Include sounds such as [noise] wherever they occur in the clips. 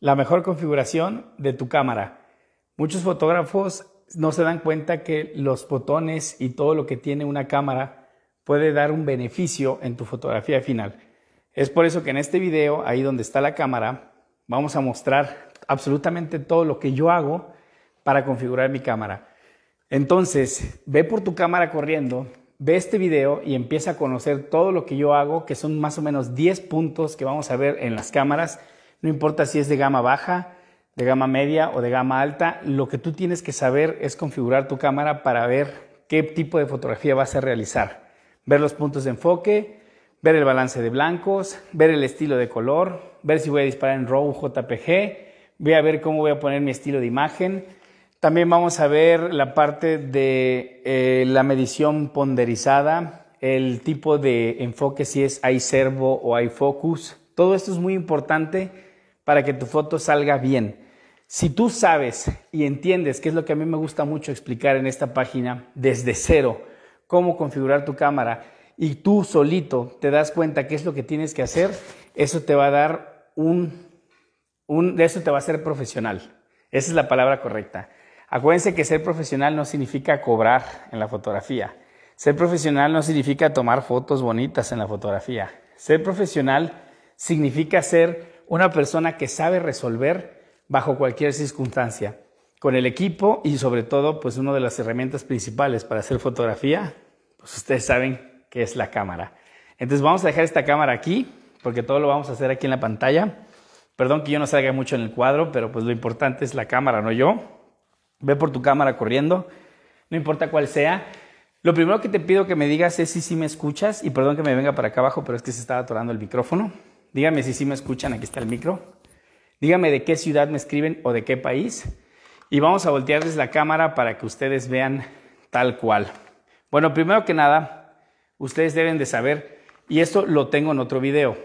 la mejor configuración de tu cámara. Muchos fotógrafos no se dan cuenta que los botones y todo lo que tiene una cámara puede dar un beneficio en tu fotografía final. Es por eso que en este video, ahí donde está la cámara, vamos a mostrar absolutamente todo lo que yo hago para configurar mi cámara. Entonces, ve por tu cámara corriendo, ve este video y empieza a conocer todo lo que yo hago, que son más o menos 10 puntos que vamos a ver en las cámaras no importa si es de gama baja, de gama media o de gama alta, lo que tú tienes que saber es configurar tu cámara para ver qué tipo de fotografía vas a realizar, ver los puntos de enfoque, ver el balance de blancos, ver el estilo de color, ver si voy a disparar en RAW JPG, voy a ver cómo voy a poner mi estilo de imagen. También vamos a ver la parte de eh, la medición ponderizada, el tipo de enfoque, si es hay servo o hay focus. Todo esto es muy importante para que tu foto salga bien. Si tú sabes y entiendes, que es lo que a mí me gusta mucho explicar en esta página, desde cero, cómo configurar tu cámara, y tú solito te das cuenta qué es lo que tienes que hacer, eso te va a dar un, un eso te va a ser profesional. Esa es la palabra correcta. Acuérdense que ser profesional no significa cobrar en la fotografía. Ser profesional no significa tomar fotos bonitas en la fotografía. Ser profesional significa ser una persona que sabe resolver bajo cualquier circunstancia. Con el equipo y sobre todo, pues una de las herramientas principales para hacer fotografía, pues ustedes saben que es la cámara. Entonces vamos a dejar esta cámara aquí, porque todo lo vamos a hacer aquí en la pantalla. Perdón que yo no salga mucho en el cuadro, pero pues lo importante es la cámara, no yo. Ve por tu cámara corriendo, no importa cuál sea. Lo primero que te pido que me digas es si si me escuchas, y perdón que me venga para acá abajo, pero es que se estaba atorando el micrófono. Dígame si sí me escuchan, aquí está el micro. Dígame de qué ciudad me escriben o de qué país. Y vamos a voltearles la cámara para que ustedes vean tal cual. Bueno, primero que nada, ustedes deben de saber, y esto lo tengo en otro video,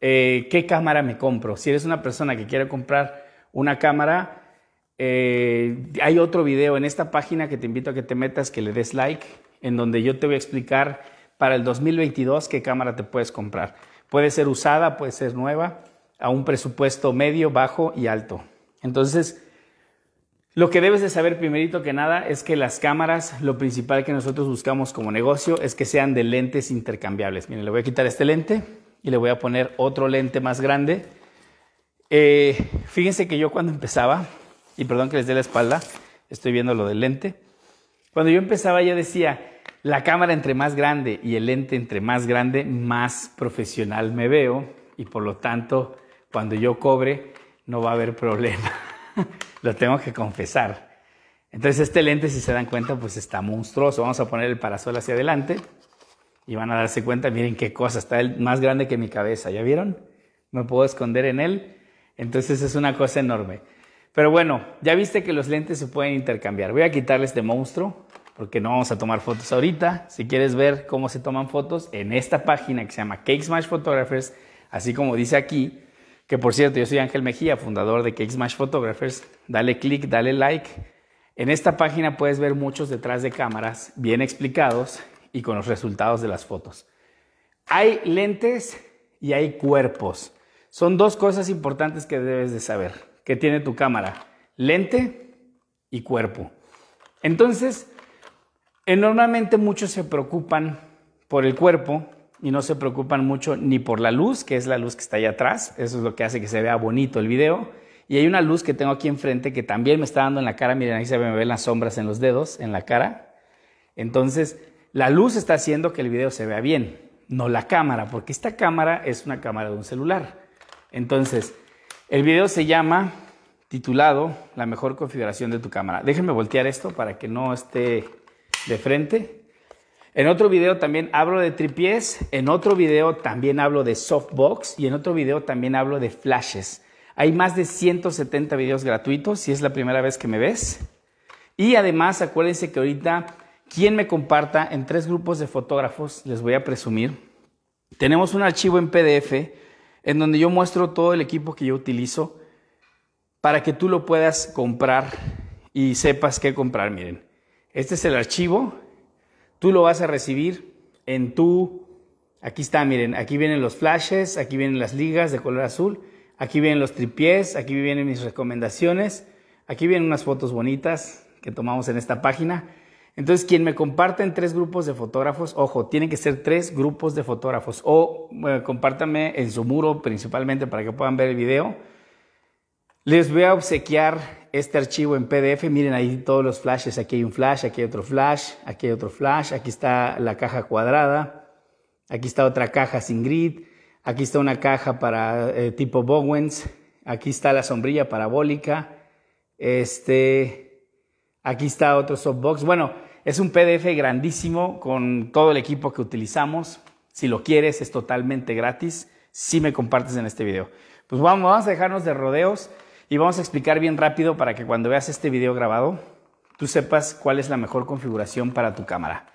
eh, qué cámara me compro. Si eres una persona que quiere comprar una cámara, eh, hay otro video en esta página que te invito a que te metas, que le des like, en donde yo te voy a explicar para el 2022 qué cámara te puedes comprar. Puede ser usada, puede ser nueva, a un presupuesto medio, bajo y alto. Entonces, lo que debes de saber primerito que nada es que las cámaras, lo principal que nosotros buscamos como negocio es que sean de lentes intercambiables. Miren, le voy a quitar este lente y le voy a poner otro lente más grande. Eh, fíjense que yo cuando empezaba, y perdón que les dé la espalda, estoy viendo lo del lente, cuando yo empezaba yo decía, la cámara entre más grande y el lente entre más grande, más profesional me veo y por lo tanto, cuando yo cobre, no va a haber problema. [laughs] lo tengo que confesar. Entonces este lente, si se dan cuenta, pues está monstruoso. Vamos a poner el parasol hacia adelante y van a darse cuenta, miren qué cosa, está el más grande que mi cabeza, ¿ya vieron? Me puedo esconder en él. Entonces es una cosa enorme. Pero bueno, ya viste que los lentes se pueden intercambiar. Voy a quitarle este monstruo porque no vamos a tomar fotos ahorita. Si quieres ver cómo se toman fotos en esta página que se llama Cake Smash Photographers, así como dice aquí, que por cierto, yo soy Ángel Mejía, fundador de Cake Smash Photographers. Dale click, dale like. En esta página puedes ver muchos detrás de cámaras bien explicados y con los resultados de las fotos. Hay lentes y hay cuerpos. Son dos cosas importantes que debes de saber. ¿Qué tiene tu cámara? Lente y cuerpo. Entonces, eh, normalmente muchos se preocupan por el cuerpo y no se preocupan mucho ni por la luz, que es la luz que está allá atrás. Eso es lo que hace que se vea bonito el video. Y hay una luz que tengo aquí enfrente que también me está dando en la cara. Miren, ahí se me ven las sombras en los dedos, en la cara. Entonces, la luz está haciendo que el video se vea bien, no la cámara, porque esta cámara es una cámara de un celular. Entonces, el video se llama titulado La mejor configuración de tu cámara. Déjenme voltear esto para que no esté de frente. En otro video también hablo de tripies, en otro video también hablo de softbox y en otro video también hablo de flashes. Hay más de 170 videos gratuitos si es la primera vez que me ves. Y además acuérdense que ahorita quien me comparta en tres grupos de fotógrafos, les voy a presumir, tenemos un archivo en PDF en donde yo muestro todo el equipo que yo utilizo para que tú lo puedas comprar y sepas qué comprar. Miren, este es el archivo. Tú lo vas a recibir en tu... Aquí está, miren, aquí vienen los flashes, aquí vienen las ligas de color azul, aquí vienen los tripiés, aquí vienen mis recomendaciones, aquí vienen unas fotos bonitas que tomamos en esta página. Entonces, quien me comparte en tres grupos de fotógrafos, ojo, tienen que ser tres grupos de fotógrafos o compártame en su muro principalmente para que puedan ver el video les voy a obsequiar este archivo en PDF. Miren ahí todos los flashes. Aquí hay un flash, aquí hay otro flash, aquí hay otro flash. Aquí está la caja cuadrada. Aquí está otra caja sin grid. Aquí está una caja para eh, tipo Bowens. Aquí está la sombrilla parabólica. Este, aquí está otro softbox. Bueno, es un PDF grandísimo con todo el equipo que utilizamos. Si lo quieres, es totalmente gratis. Si me compartes en este video. Pues vamos a dejarnos de rodeos. Y vamos a explicar bien rápido para que cuando veas este video grabado, tú sepas cuál es la mejor configuración para tu cámara.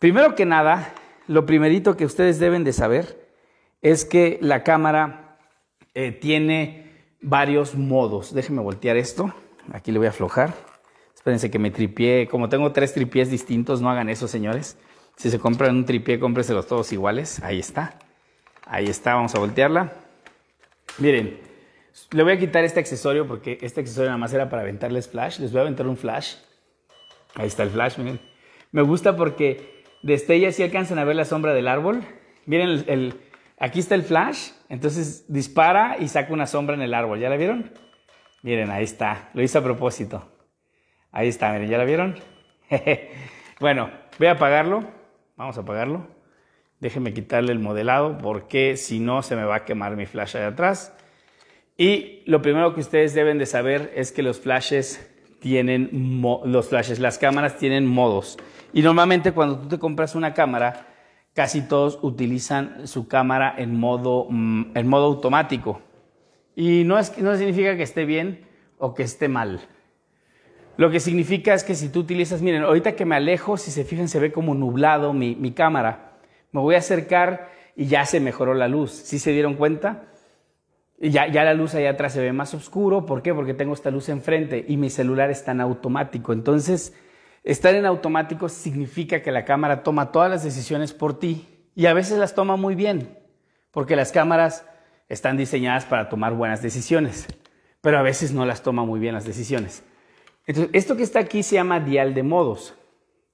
Primero que nada, lo primerito que ustedes deben de saber es que la cámara eh, tiene varios modos. Déjenme voltear esto. Aquí le voy a aflojar. Espérense que me tripié. Como tengo tres tripiés distintos, no hagan eso, señores. Si se compran un tripié, los todos iguales. Ahí está. Ahí está. Vamos a voltearla. Miren. Le voy a quitar este accesorio porque este accesorio nada más era para aventarles flash. Les voy a aventar un flash. Ahí está el flash, miren. Me gusta porque destella ella sí alcanzan a ver la sombra del árbol. Miren, el, aquí está el flash. Entonces dispara y saca una sombra en el árbol. ¿Ya la vieron? Miren, ahí está. Lo hice a propósito. Ahí está, miren, ¿ya la vieron? [laughs] bueno, voy a apagarlo. Vamos a apagarlo. Déjenme quitarle el modelado porque si no se me va a quemar mi flash allá atrás. Y lo primero que ustedes deben de saber es que los flashes tienen los flashes, las cámaras tienen modos. Y normalmente cuando tú te compras una cámara, casi todos utilizan su cámara en modo, mm, automático. Y no, significa que esté bien o que esté mal. Lo que significa es que si tú utilizas, miren, ahorita que me alejo, si se fijan, se ve como nublado mi, mi cámara. Me voy a acercar y ya se mejoró la luz. ¿Sí se dieron cuenta? Ya, ya, la luz allá atrás se ve más oscuro. ¿Por qué? Porque tengo esta luz enfrente y mi celular es tan automático. Entonces, estar en automático significa que la cámara toma todas las decisiones por ti y a veces las toma muy bien, porque las cámaras están diseñadas para tomar buenas decisiones, pero a veces no las toma muy bien las decisiones. Entonces, esto que está aquí se llama dial de modos.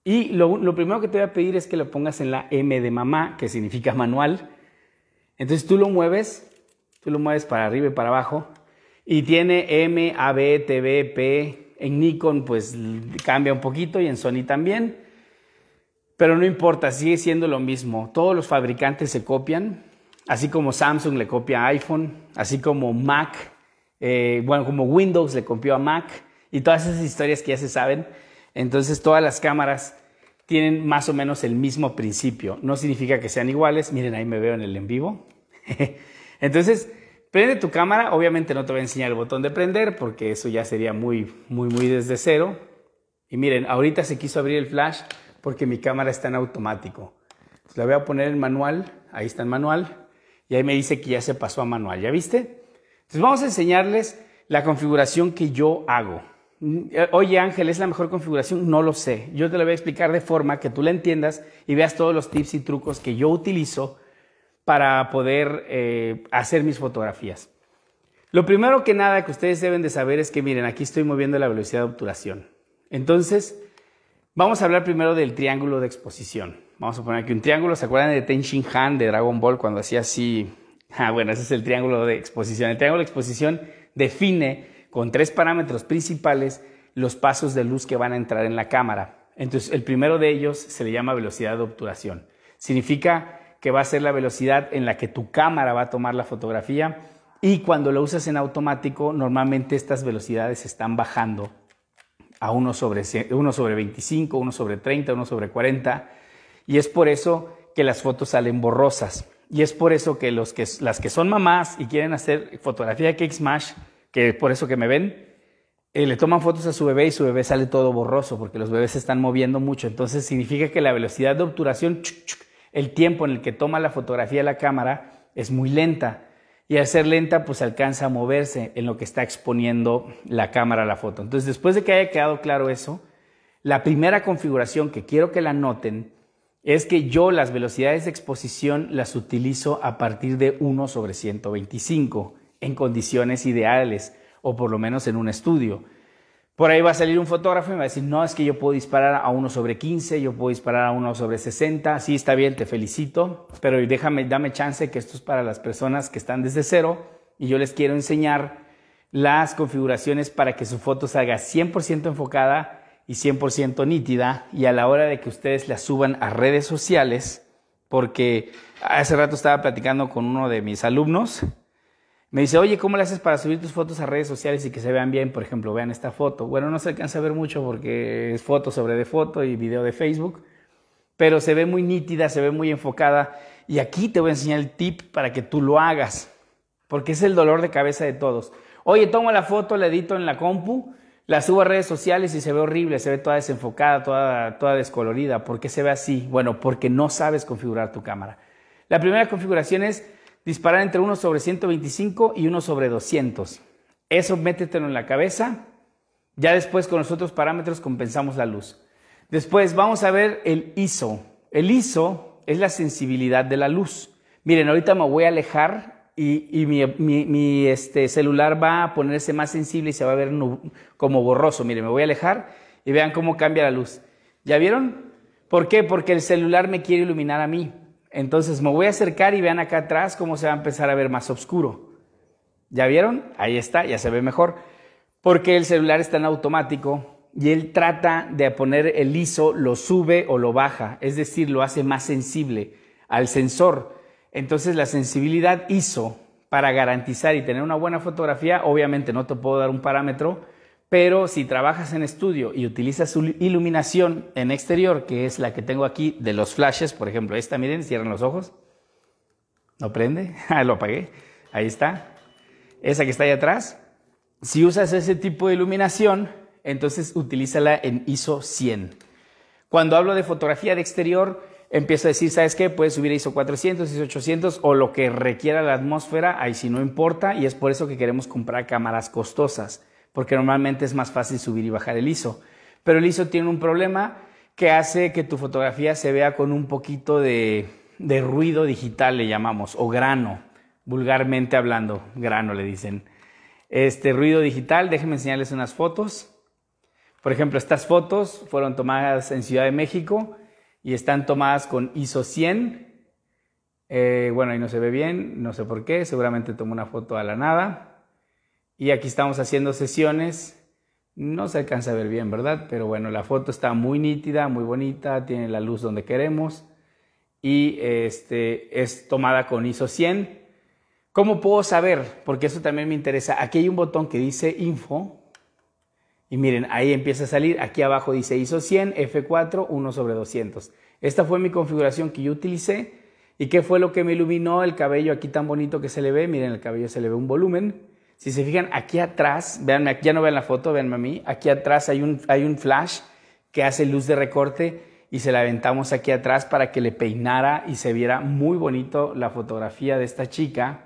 Y lo, lo primero que te voy a pedir es que lo pongas en la M de mamá, que significa manual. Entonces tú lo mueves Tú lo mueves para arriba y para abajo. Y tiene M, A, B, T, B, P. En Nikon pues cambia un poquito y en Sony también. Pero no importa, sigue siendo lo mismo. Todos los fabricantes se copian, así como Samsung le copia a iPhone, así como Mac, eh, bueno, como Windows le copió a Mac y todas esas historias que ya se saben. Entonces todas las cámaras tienen más o menos el mismo principio. No significa que sean iguales. Miren, ahí me veo en el en vivo. [laughs] Entonces, prende tu cámara. Obviamente no te voy a enseñar el botón de prender porque eso ya sería muy, muy, muy desde cero. Y miren, ahorita se quiso abrir el flash porque mi cámara está en automático. la voy a poner en manual. Ahí está en manual. Y ahí me dice que ya se pasó a manual. ¿Ya viste? Entonces vamos a enseñarles la configuración que yo hago. Mm, oye Ángel, ¿es la mejor configuración? No lo sé. Yo te la voy a explicar de forma que tú la entiendas y veas todos los tips y trucos que yo utilizo para poder eh, hacer mis fotografías. Lo primero que nada que ustedes deben de saber es que miren, aquí estoy moviendo la velocidad de obturación. Entonces, vamos a hablar primero del triángulo de exposición. Vamos a poner aquí un triángulo, ¿se acuerdan de Ten Shin Han de Dragon Ball cuando hacía así? [laughs] Ah, bueno, ese es el triángulo de exposición. El triángulo de exposición define con tres parámetros principales los pasos de luz que van a entrar en la cámara. Entonces, el primero de ellos se le llama velocidad de obturación. Significa que va a ser la velocidad en la que tu cámara va a tomar la fotografía. Y cuando lo usas en automático, normalmente estas velocidades están bajando a 1 sobre, sobre 25, 1 sobre 30, 1 sobre 40. Y es por eso que las fotos salen borrosas. Y es por eso que, los que las que son mamás y quieren hacer fotografía de cake smash, que es por eso que me ven, eh, le toman fotos a su bebé y su bebé sale todo borroso porque los bebés se están moviendo mucho. Entonces significa que la velocidad de obturación el tiempo en el que toma la fotografía la cámara es muy lenta y al ser lenta pues alcanza a moverse en lo que está exponiendo la cámara a la foto. Entonces después de que haya quedado claro eso, la primera configuración que quiero que la noten es que yo las velocidades de exposición las utilizo a partir de 1 sobre 125 en condiciones ideales o por lo menos en un estudio. Por ahí va a salir un fotógrafo y me va a decir, no, es que yo puedo disparar a uno sobre 15, yo puedo disparar a uno sobre 60, sí, está bien, te felicito, pero déjame, dame chance que esto es para las personas que están desde cero y yo les quiero enseñar las configuraciones para que su foto salga 100% enfocada y 100% nítida y a la hora de que ustedes la suban a redes sociales, porque hace rato estaba platicando con uno de mis alumnos me dice, oye, ¿cómo le haces para subir tus fotos a redes sociales y que se vean bien? Por ejemplo, vean esta foto. Bueno, no se alcanza a ver mucho porque es foto sobre de foto y video de Facebook, pero se ve muy nítida, se ve muy enfocada. Y aquí te voy a enseñar el tip para que tú lo hagas, porque es el dolor de cabeza de todos. Oye, tomo la foto, la edito en la compu, la subo a redes sociales y se ve horrible, se ve toda desenfocada, toda, toda descolorida. ¿Por qué se ve así? Bueno, porque no sabes configurar tu cámara. La primera configuración es disparar entre 1 sobre 125 y 1 sobre 200. Eso métetelo en la cabeza. Ya después con los otros parámetros compensamos la luz. Después vamos a ver el ISO. El ISO es la sensibilidad de la luz. Miren, ahorita me voy a alejar y, mi, este, celular va a ponerse más sensible y se va a ver como borroso. Miren, me voy a alejar y vean cómo cambia la luz. ¿Ya vieron? ¿Por qué? Porque el celular me quiere iluminar a mí. Entonces me voy a acercar y vean acá atrás cómo se va a empezar a ver más oscuro. ¿Ya vieron? Ahí está, ya se ve mejor. Porque el celular está en automático y él trata de poner el ISO, lo sube o lo baja, es decir, lo hace más sensible al sensor. Entonces la sensibilidad ISO para garantizar y tener una buena fotografía, obviamente no te puedo dar un parámetro, pero si trabajas en estudio y utilizas su iluminación en exterior, que es la que tengo aquí de los flashes, por ejemplo, esta, miren, cierran los ojos. No prende, [laughs] ah, lo apagué. Ahí está. Esa que está ahí atrás. Si usas ese tipo de iluminación, entonces utilízala en ISO 100. Cuando hablo de fotografía de exterior, empiezo a decir, ¿sabes qué? Puedes subir a ISO 400, ISO 800 o lo que requiera la atmósfera, ahí sí no importa, y es por eso que queremos comprar cámaras costosas porque normalmente es más fácil subir y bajar el ISO. Pero el ISO tiene un problema que hace que tu fotografía se vea con un poquito de, ruido digital, le llamamos, o grano, vulgarmente hablando, grano le dicen. Este ruido digital, déjenme enseñarles unas fotos. Por ejemplo, estas fotos fueron tomadas en Ciudad de México y están tomadas con ISO 100. Eh, bueno, ahí no se ve bien, no sé por qué, seguramente tomó una foto a la nada. Y aquí estamos haciendo sesiones. No se alcanza a ver bien, ¿verdad? Pero bueno, la foto está muy nítida, muy bonita, tiene la luz donde queremos y este, es tomada con ISO 100. ¿Cómo puedo saber? Porque eso también me interesa. Aquí hay un botón que dice Info y miren, ahí empieza a salir. Aquí abajo dice ISO 100, F4, 1 sobre 200. Esta fue mi configuración que yo utilicé. ¿Y qué fue lo que me iluminó el cabello aquí tan bonito que se le ve? Miren, el cabello se le ve un volumen. Si se fijan, aquí atrás, véanme, ya no vean la foto, veanme a mí, aquí atrás hay un, flash que hace luz de recorte y se la aventamos aquí atrás para que le peinara y se viera muy bonito la fotografía de esta chica.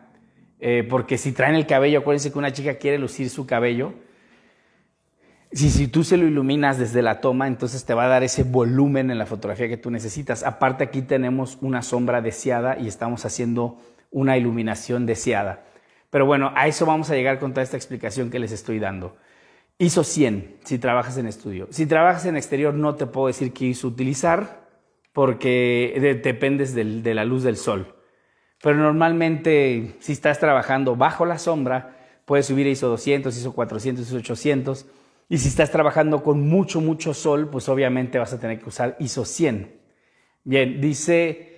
Eh, porque si traen el cabello, acuérdense que una chica quiere lucir su cabello. Si, si tú se lo iluminas desde la toma, entonces te va a dar ese volumen en la fotografía que tú necesitas. Aparte aquí tenemos una sombra deseada y estamos haciendo una iluminación deseada. Pero bueno, a eso vamos a llegar con toda esta explicación que les estoy dando. ISO 100, si trabajas en estudio. Si trabajas en exterior, no te puedo decir qué ISO utilizar, porque dependes de la luz del sol. Pero normalmente, si estás trabajando bajo la sombra, puedes subir a ISO 200, ISO 400, ISO 800. Y si estás trabajando con mucho, mucho sol, pues obviamente vas a tener que usar ISO 100. Bien, dice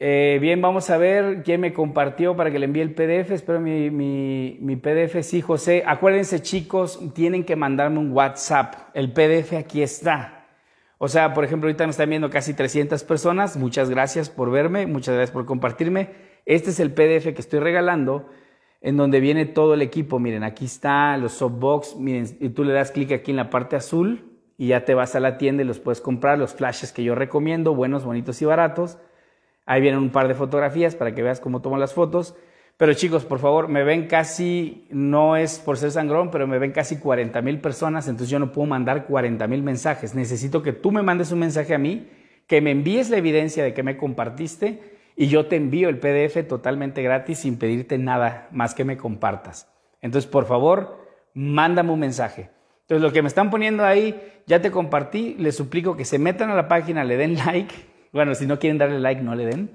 eh, bien, vamos a ver quién me compartió para que le envíe el PDF. Espero mi, mi, PDF, sí, José. Acuérdense, chicos, tienen que mandarme un WhatsApp. El PDF aquí está. O sea, por ejemplo, ahorita me están viendo casi 300 personas. Muchas gracias por verme, muchas gracias por compartirme. Este es el PDF que estoy regalando, en donde viene todo el equipo. Miren, aquí está, los softbox. Miren, y tú le das clic aquí en la parte azul y ya te vas a la tienda y los puedes comprar. Los flashes que yo recomiendo, buenos, bonitos y baratos. Ahí vienen un par de fotografías para que veas cómo tomo las fotos. Pero chicos, por favor, me ven casi, no es por ser sangrón, pero me ven casi 40 mil personas, entonces yo no puedo mandar 40 mil mensajes. Necesito que tú me mandes un mensaje a mí, que me envíes la evidencia de que me compartiste y yo te envío el PDF totalmente gratis sin pedirte nada más que me compartas. Entonces, por favor, mándame un mensaje. Entonces, lo que me están poniendo ahí, ya te compartí, les suplico que se metan a la página, le den like bueno, si no quieren darle like, no le den.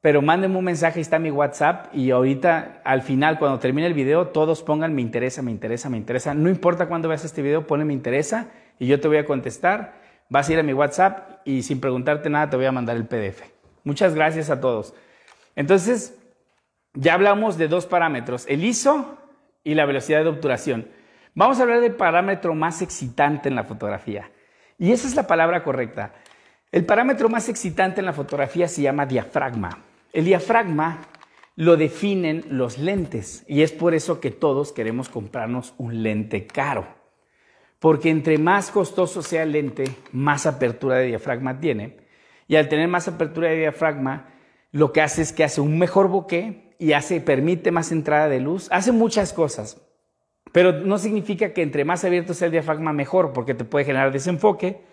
Pero mándenme un mensaje, está mi WhatsApp y ahorita al final, cuando termine el video, todos pongan me interesa, me interesa, me interesa. No importa cuándo veas este video, pone me interesa y yo te voy a contestar. Vas a ir a mi WhatsApp y sin preguntarte nada te voy a mandar el PDF. Muchas gracias a todos. Entonces, ya hablamos de dos parámetros, el ISO y la velocidad de obturación. Vamos a hablar del parámetro más excitante en la fotografía. Y esa es la palabra correcta. El parámetro más excitante en la fotografía se llama diafragma. El diafragma lo definen los lentes y es por eso que todos queremos comprarnos un lente caro. Porque entre más costoso sea el lente, más apertura de diafragma tiene. Y al tener más apertura de diafragma, lo que hace es que hace un mejor bokeh y hace, permite más entrada de luz, hace muchas cosas. Pero no significa que entre más abierto sea el diafragma mejor, porque te puede generar desenfoque,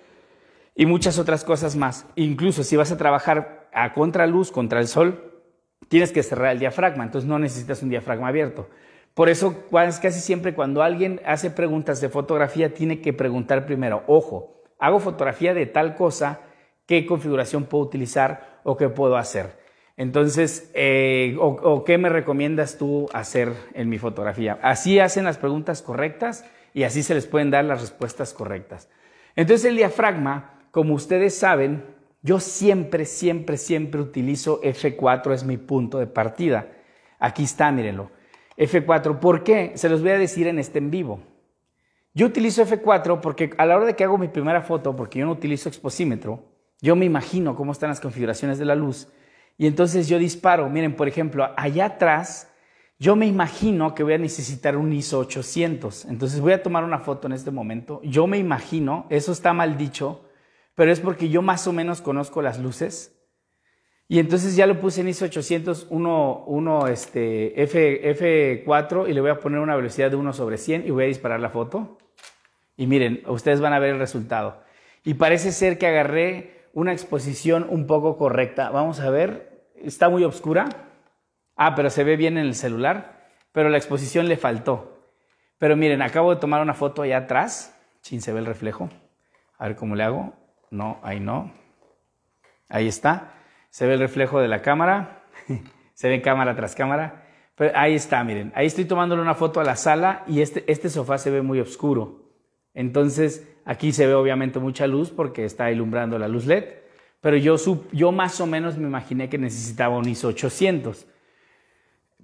y muchas otras cosas más. Incluso si vas a trabajar a contraluz, contra el sol, tienes que cerrar el diafragma, entonces no necesitas un diafragma abierto. Por eso casi siempre cuando alguien hace preguntas de fotografía tiene que preguntar primero, ojo, hago fotografía de tal cosa, ¿qué configuración puedo utilizar o qué puedo hacer? Entonces, eh, o, qué me recomiendas tú hacer en mi fotografía? Así hacen las preguntas correctas y así se les pueden dar las respuestas correctas. Entonces el diafragma como ustedes saben, yo siempre, siempre, siempre utilizo F4, es mi punto de partida. Aquí está, mírenlo. F4, ¿por qué? Se los voy a decir en este en vivo. Yo utilizo F4 porque a la hora de que hago mi primera foto, porque yo no utilizo exposímetro, yo me imagino cómo están las configuraciones de la luz. Y entonces yo disparo. Miren, por ejemplo, allá atrás, yo me imagino que voy a necesitar un ISO 800. Entonces voy a tomar una foto en este momento. Yo me imagino, eso está mal dicho, pero es porque yo más o menos conozco las luces. Y entonces ya lo puse en ISO 800, 1, este, F, F4 y le voy a poner una velocidad de 1 sobre 100 y voy a disparar la foto. Y miren, ustedes van a ver el resultado. Y parece ser que agarré una exposición un poco correcta. Vamos a ver, está muy oscura. Ah, pero se ve bien en el celular, pero la exposición le faltó. Pero miren, acabo de tomar una foto allá atrás, sin se ve el reflejo. A ver cómo le hago no, ahí no. Ahí está. Se ve el reflejo de la cámara. [laughs] Se ve cámara tras cámara. Pero ahí está, miren. Ahí estoy tomándole una foto a la sala y este, este sofá se ve muy oscuro. Entonces, aquí se ve obviamente mucha luz porque está ilumbrando la luz LED. Pero yo, yo más o menos me imaginé que necesitaba un ISO 800.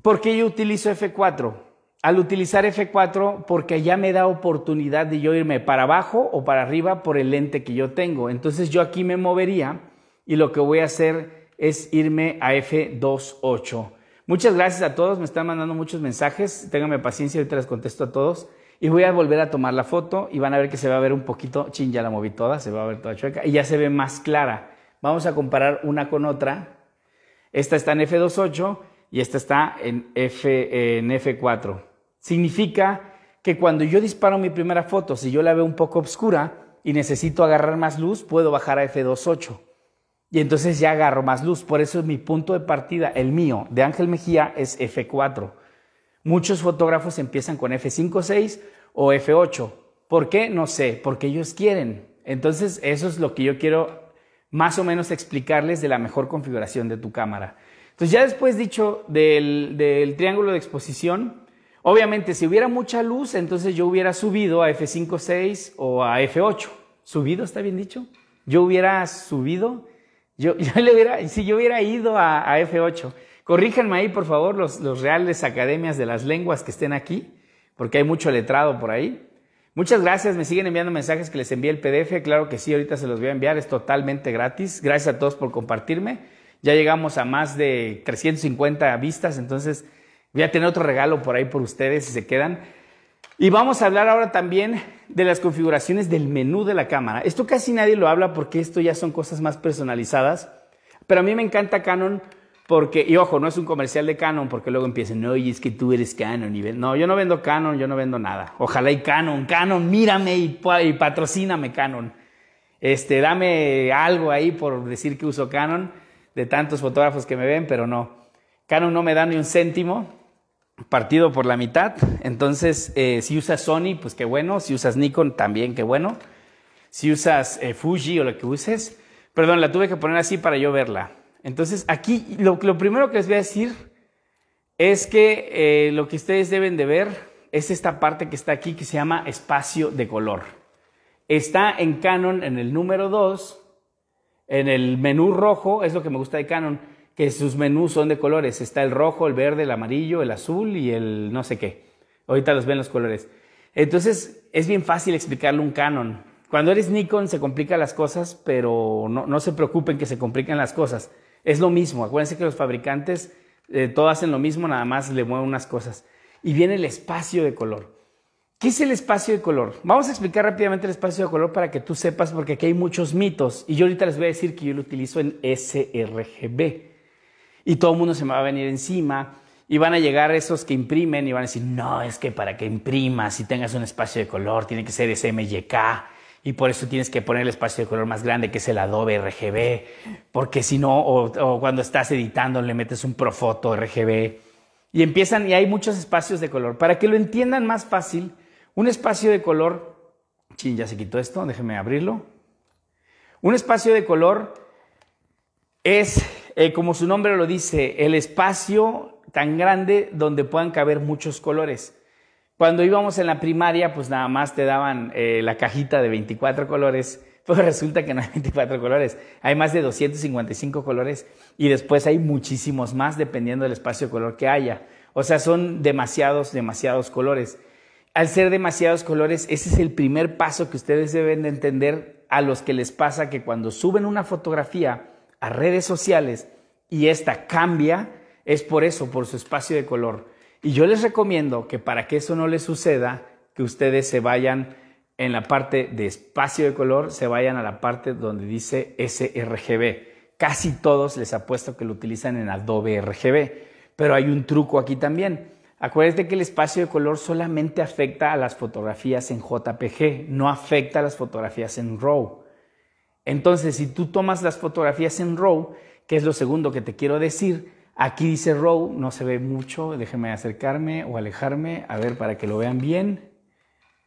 ¿Por qué yo utilizo F4? al utilizar F4 porque ya me da oportunidad de yo irme para abajo o para arriba por el lente que yo tengo. Entonces yo aquí me movería y lo que voy a hacer es irme a F28. Muchas gracias a todos, me están mandando muchos mensajes, ténganme paciencia, ahorita les contesto a todos. Y voy a volver a tomar la foto y van a ver que se va a ver un poquito, chin, ya la moví toda, se va a ver toda chueca y ya se ve más clara. Vamos a comparar una con otra. Esta está en F28 y esta está en, F, en F4. Significa que cuando yo disparo mi primera foto, si yo la veo un poco oscura y necesito agarrar más luz, puedo bajar a F28. Y entonces ya agarro más luz. Por eso mi punto de partida, el mío, de Ángel Mejía, es F4. Muchos fotógrafos empiezan con F5, o F8. ¿Por qué? No sé, porque ellos quieren. Entonces eso es lo que yo quiero más o menos explicarles de la mejor configuración de tu cámara. Entonces ya después dicho del, del triángulo de exposición, Obviamente, si hubiera mucha luz, entonces yo hubiera subido a F5.6 o a F8. ¿Subido está bien dicho? Yo hubiera subido, yo, [laughs] le hubiera, si yo hubiera ido a, F8. Corríjanme ahí, por favor, los, reales academias de las lenguas que estén aquí, porque hay mucho letrado por ahí. Muchas gracias, me siguen enviando mensajes que les envíe el PDF, claro que sí, ahorita se los voy a enviar, es totalmente gratis. Gracias a todos por compartirme. Ya llegamos a más de 350 vistas, entonces Voy a tener otro regalo por ahí por ustedes si se quedan. Y vamos a hablar ahora también de las configuraciones del menú de la cámara. Esto casi nadie lo habla porque esto ya son cosas más personalizadas. Pero a mí me encanta Canon porque, y ojo, no es un comercial de Canon porque luego empiecen, no, es que tú eres Canon. no, yo no vendo Canon, yo no vendo nada. Ojalá y Canon, Canon, mírame y, y patrocíname Canon. Este, dame algo ahí por decir que uso Canon de tantos fotógrafos que me ven, pero no. Canon no me da ni un céntimo, partido por la mitad. Entonces, eh, si usas Sony, pues qué bueno. Si usas Nikon, también qué bueno. Si usas eh, Fuji o lo que uses. Perdón, la tuve que poner así para yo verla. Entonces, aquí lo, primero que les voy a decir es que eh, lo que ustedes deben de ver es esta parte que está aquí que se llama espacio de color. Está en Canon en el número 2, en el menú rojo, es lo que me gusta de Canon que sus menús son de colores. Está el rojo, el verde, el amarillo, el azul y el no sé qué. Ahorita los ven los colores. Entonces, es bien fácil explicarle un canon. Cuando eres Nikon se complican las cosas, pero no, se preocupen que se complican las cosas. Es lo mismo. Acuérdense que los fabricantes eh, todos hacen lo mismo, nada más le mueven unas cosas. Y viene el espacio de color. ¿Qué es el espacio de color? Vamos a explicar rápidamente el espacio de color para que tú sepas, porque aquí hay muchos mitos. Y yo ahorita les voy a decir que yo lo utilizo en sRGB y todo el mundo se me va a venir encima. Y van a llegar esos que imprimen y van a decir, no, es que para que imprimas y tengas un espacio de color, tiene que ser SMYK. Y por eso tienes que poner el espacio de color más grande, que es el Adobe RGB. Porque si no, o, cuando estás editando, le metes un Profoto RGB. Y empiezan, y hay muchos espacios de color. Para que lo entiendan más fácil, un espacio de color... Chin, ya se quitó esto, déjeme abrirlo. Un espacio de color es eh, como su nombre lo dice, el espacio tan grande donde puedan caber muchos colores. Cuando íbamos en la primaria, pues nada más te daban eh, la cajita de 24 colores, [laughs] pues resulta que no hay 24 colores, hay más de 255 colores y después hay muchísimos más dependiendo del espacio de color que haya. O sea, son demasiados, demasiados colores. Al ser demasiados colores, ese es el primer paso que ustedes deben de entender a los que les pasa que cuando suben una fotografía, a redes sociales y esta cambia, es por eso, por su espacio de color. Y yo les recomiendo que para que eso no les suceda, que ustedes se vayan en la parte de espacio de color, se vayan a la parte donde dice sRGB. Casi todos les apuesto que lo utilizan en Adobe RGB, pero hay un truco aquí también. Acuérdense que el espacio de color solamente afecta a las fotografías en JPG, no afecta a las fotografías en RAW. Entonces, si tú tomas las fotografías en RAW, que es lo segundo que te quiero decir, aquí dice RAW, no se ve mucho, déjeme acercarme o alejarme, a ver para que lo vean bien.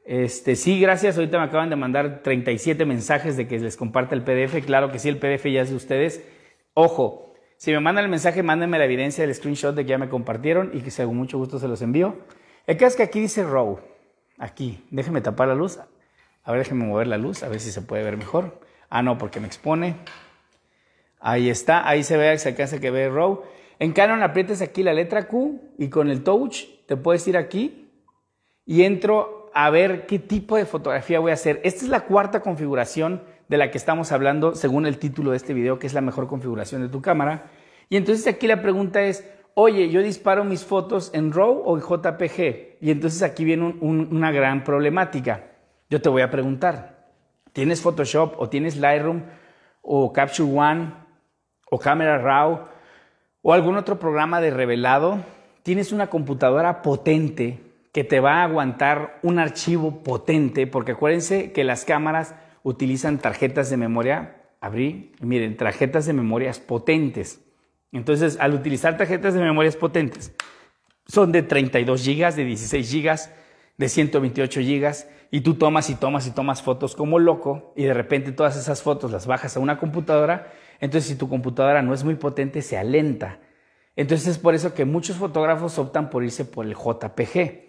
Este, sí, gracias, ahorita me acaban de mandar 37 mensajes de que les comparta el PDF, claro que sí, el PDF ya es de ustedes. Ojo, si me mandan el mensaje, mándenme la evidencia del screenshot de que ya me compartieron y que según mucho gusto se los envío. El caso es que aquí dice RAW, aquí, déjeme tapar la luz, a ver, déjeme mover la luz, a ver si se puede ver mejor. Ah, no, porque me expone. Ahí está, ahí se ve, se alcanza que ve row. En Canon aprietas aquí la letra Q y con el touch te puedes ir aquí y entro a ver qué tipo de fotografía voy a hacer. Esta es la cuarta configuración de la que estamos hablando según el título de este video, que es la mejor configuración de tu cámara. Y entonces aquí la pregunta es, oye, yo disparo mis fotos en RAW o en JPG. Y entonces aquí viene una gran problemática. Yo te voy a preguntar, tienes Photoshop o tienes Lightroom o Capture One o Camera Raw o algún otro programa de revelado, tienes una computadora potente que te va a aguantar un archivo potente, porque acuérdense que las cámaras utilizan tarjetas de memoria, abrí, miren, tarjetas de memorias potentes. Entonces, al utilizar tarjetas de memorias potentes, son de 32 GB, de 16 GB, de 128 GB, y tú tomas y tomas y tomas fotos como loco y de repente todas esas fotos las bajas a una computadora. Entonces si tu computadora no es muy potente se alenta. Entonces es por eso que muchos fotógrafos optan por irse por el JPG.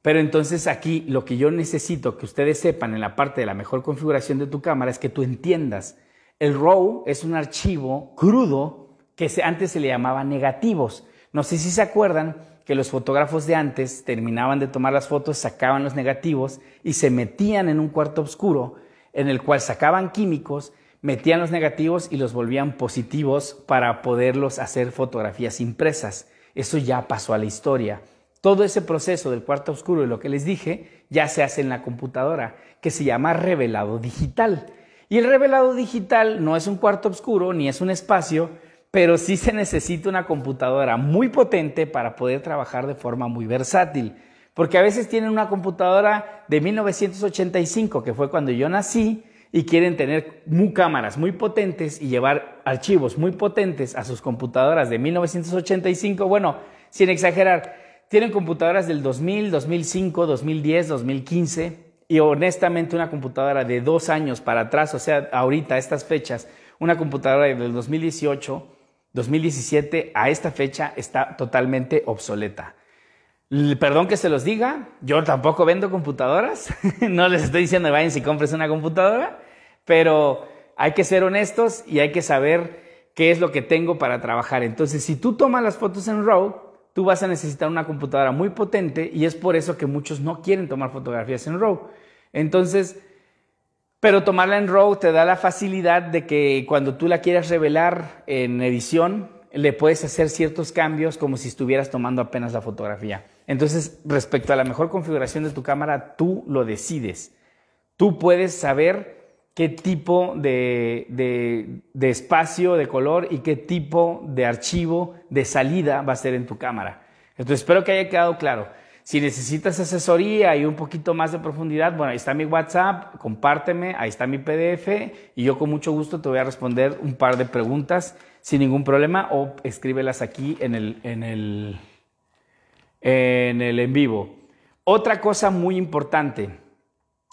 Pero entonces aquí lo que yo necesito que ustedes sepan en la parte de la mejor configuración de tu cámara es que tú entiendas. El RAW es un archivo crudo que antes se le llamaba negativos. No sé si se acuerdan que los fotógrafos de antes terminaban de tomar las fotos, sacaban los negativos y se metían en un cuarto oscuro en el cual sacaban químicos, metían los negativos y los volvían positivos para poderlos hacer fotografías impresas. Eso ya pasó a la historia. Todo ese proceso del cuarto oscuro y lo que les dije ya se hace en la computadora, que se llama revelado digital. Y el revelado digital no es un cuarto oscuro ni es un espacio, pero sí se necesita una computadora muy potente para poder trabajar de forma muy versátil. Porque a veces tienen una computadora de 1985, que fue cuando yo nací, y quieren tener muy cámaras muy potentes y llevar archivos muy potentes a sus computadoras de 1985. Bueno, sin exagerar, tienen computadoras del 2000, 2005, 2010, 2015 y honestamente una computadora de dos años para atrás, o sea, ahorita, estas fechas, una computadora del 2018 2017 a esta fecha está totalmente obsoleta. Perdón que se los diga, yo tampoco vendo computadoras, [laughs] no les estoy diciendo vayan si compres una computadora, pero hay que ser honestos y hay que saber qué es lo que tengo para trabajar. Entonces, si tú tomas las fotos en RAW, tú vas a necesitar una computadora muy potente y es por eso que muchos no quieren tomar fotografías en RAW. Entonces, pero tomarla en RAW te da la facilidad de que cuando tú la quieras revelar en edición, le puedes hacer ciertos cambios como si estuvieras tomando apenas la fotografía. Entonces, respecto a la mejor configuración de tu cámara, tú lo decides. Tú puedes saber qué tipo de, de espacio, de color y qué tipo de archivo de salida va a ser en tu cámara. Entonces, espero que haya quedado claro. Si necesitas asesoría y un poquito más de profundidad, bueno, ahí está mi WhatsApp, compárteme, ahí está mi PDF y yo con mucho gusto te voy a responder un par de preguntas sin ningún problema o escríbelas aquí en el en el en el en vivo. Otra cosa muy importante.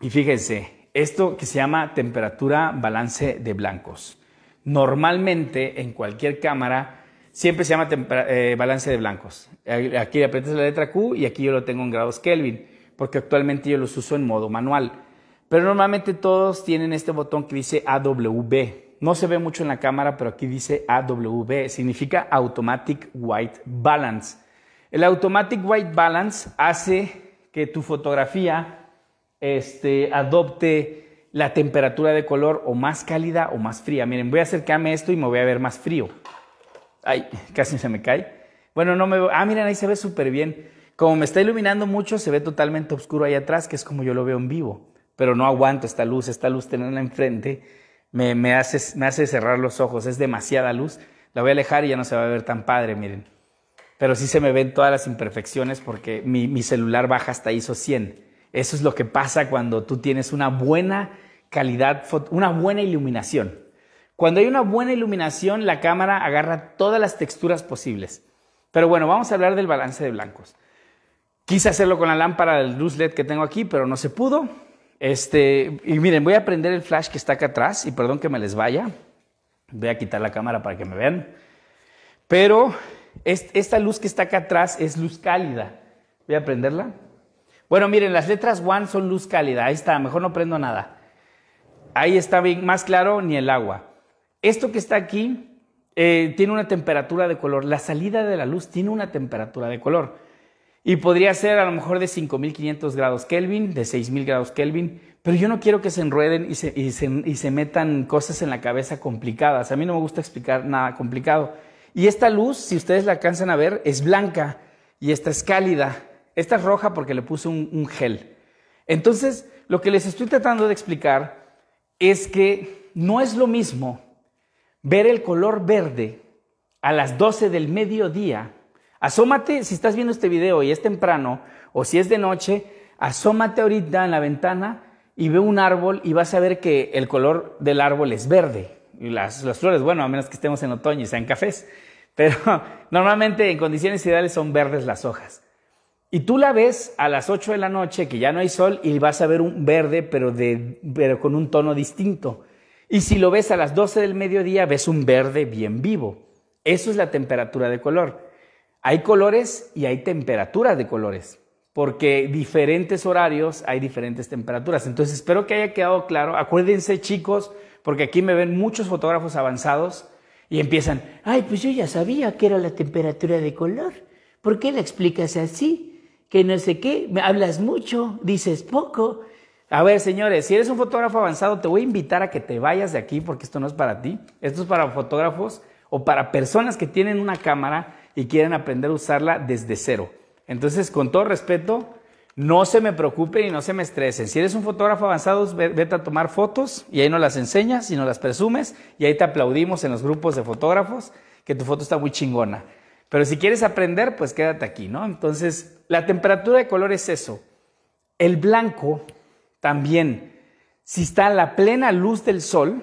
Y fíjense, esto que se llama temperatura balance de blancos. Normalmente en cualquier cámara siempre se llama eh, balance de blancos. Aquí aprietas la letra Q y aquí yo lo tengo en grados Kelvin, porque actualmente yo los uso en modo manual. Pero normalmente todos tienen este botón que dice AWB. No se ve mucho en la cámara, pero aquí dice AWB, significa Automatic White Balance. El Automatic White Balance hace que tu fotografía este, adopte la temperatura de color o más cálida o más fría. Miren, voy a acercarme a esto y me voy a ver más frío. Ay, [laughs] casi se me cae. Bueno, no me veo. Ah, miren, ahí se ve súper bien. Como me está iluminando mucho, se ve totalmente oscuro ahí atrás, que es como yo lo veo en vivo. Pero no aguanto esta luz, esta luz tenerla enfrente me, me, hace, cerrar los ojos, es demasiada luz. La voy a alejar y ya no se va a ver tan padre, miren. Pero sí se me ven todas las imperfecciones porque mi, mi celular baja hasta ISO 100. Eso es lo que pasa cuando tú tienes una buena calidad, una buena iluminación. Cuando hay una buena iluminación, la cámara agarra todas las texturas posibles. Pero bueno, vamos a hablar del balance de blancos. Quise hacerlo con la lámpara de luz LED que tengo aquí, pero no se pudo. Este, y miren, voy a prender el flash que está acá atrás y perdón que me les vaya. Voy a quitar la cámara para que me vean. Pero esta luz que está acá atrás es luz cálida. Voy a prenderla. Bueno, miren, las letras one son luz cálida. Ahí está, mejor no prendo nada. Ahí está bien, más claro ni el agua. Esto que está aquí eh, tiene una temperatura de color. La salida de la luz tiene una temperatura de color. Y podría ser a lo mejor de 5500 grados Kelvin, de 6000 grados Kelvin, pero yo no quiero que se enrueden y se, metan cosas en la cabeza complicadas. A mí no me gusta explicar nada complicado. Y esta luz, si ustedes la alcanzan a ver, es blanca y esta es cálida. Esta es roja porque le puse un gel. Entonces, lo que les estoy tratando de explicar es que no es lo mismo ver el color verde a las 12 del mediodía, asómate, si estás viendo este video y es temprano o si es de noche, asómate ahorita en la ventana y ve un árbol y vas a ver que el color del árbol es verde. Y las, flores, bueno, a menos que estemos en otoño y sean cafés, [laughs] pero normalmente en condiciones ideales son verdes las hojas. Y tú la ves a las 8 de la noche, que ya no hay sol, y vas a ver un verde, pero, pero con un tono distinto. Y si lo ves a las 12 del mediodía, ves un verde bien vivo. Eso es la temperatura de color. Hay colores y hay temperaturas de colores, porque diferentes horarios hay diferentes temperaturas. Entonces espero que haya quedado claro. Acuérdense chicos, porque aquí me ven muchos fotógrafos avanzados y empiezan, ay, pues yo ya sabía que era la temperatura de color. ¿Por qué la explicas así? Que no sé qué, me hablas mucho, dices poco. A ver, señores, si eres un fotógrafo avanzado, te voy a invitar a que te vayas de aquí porque esto no es para ti. Esto es para fotógrafos o para personas que tienen una cámara y quieren aprender a usarla desde cero. Entonces, con todo respeto, no se me preocupen y no se me estresen. Si eres un fotógrafo avanzado, vete a tomar fotos y ahí no las enseñas y no las presumes y ahí te aplaudimos en los grupos de fotógrafos que tu foto está muy chingona. Pero si quieres aprender, pues quédate aquí, ¿no? Entonces, la temperatura de color es eso. El blanco también, si está a la plena luz del sol,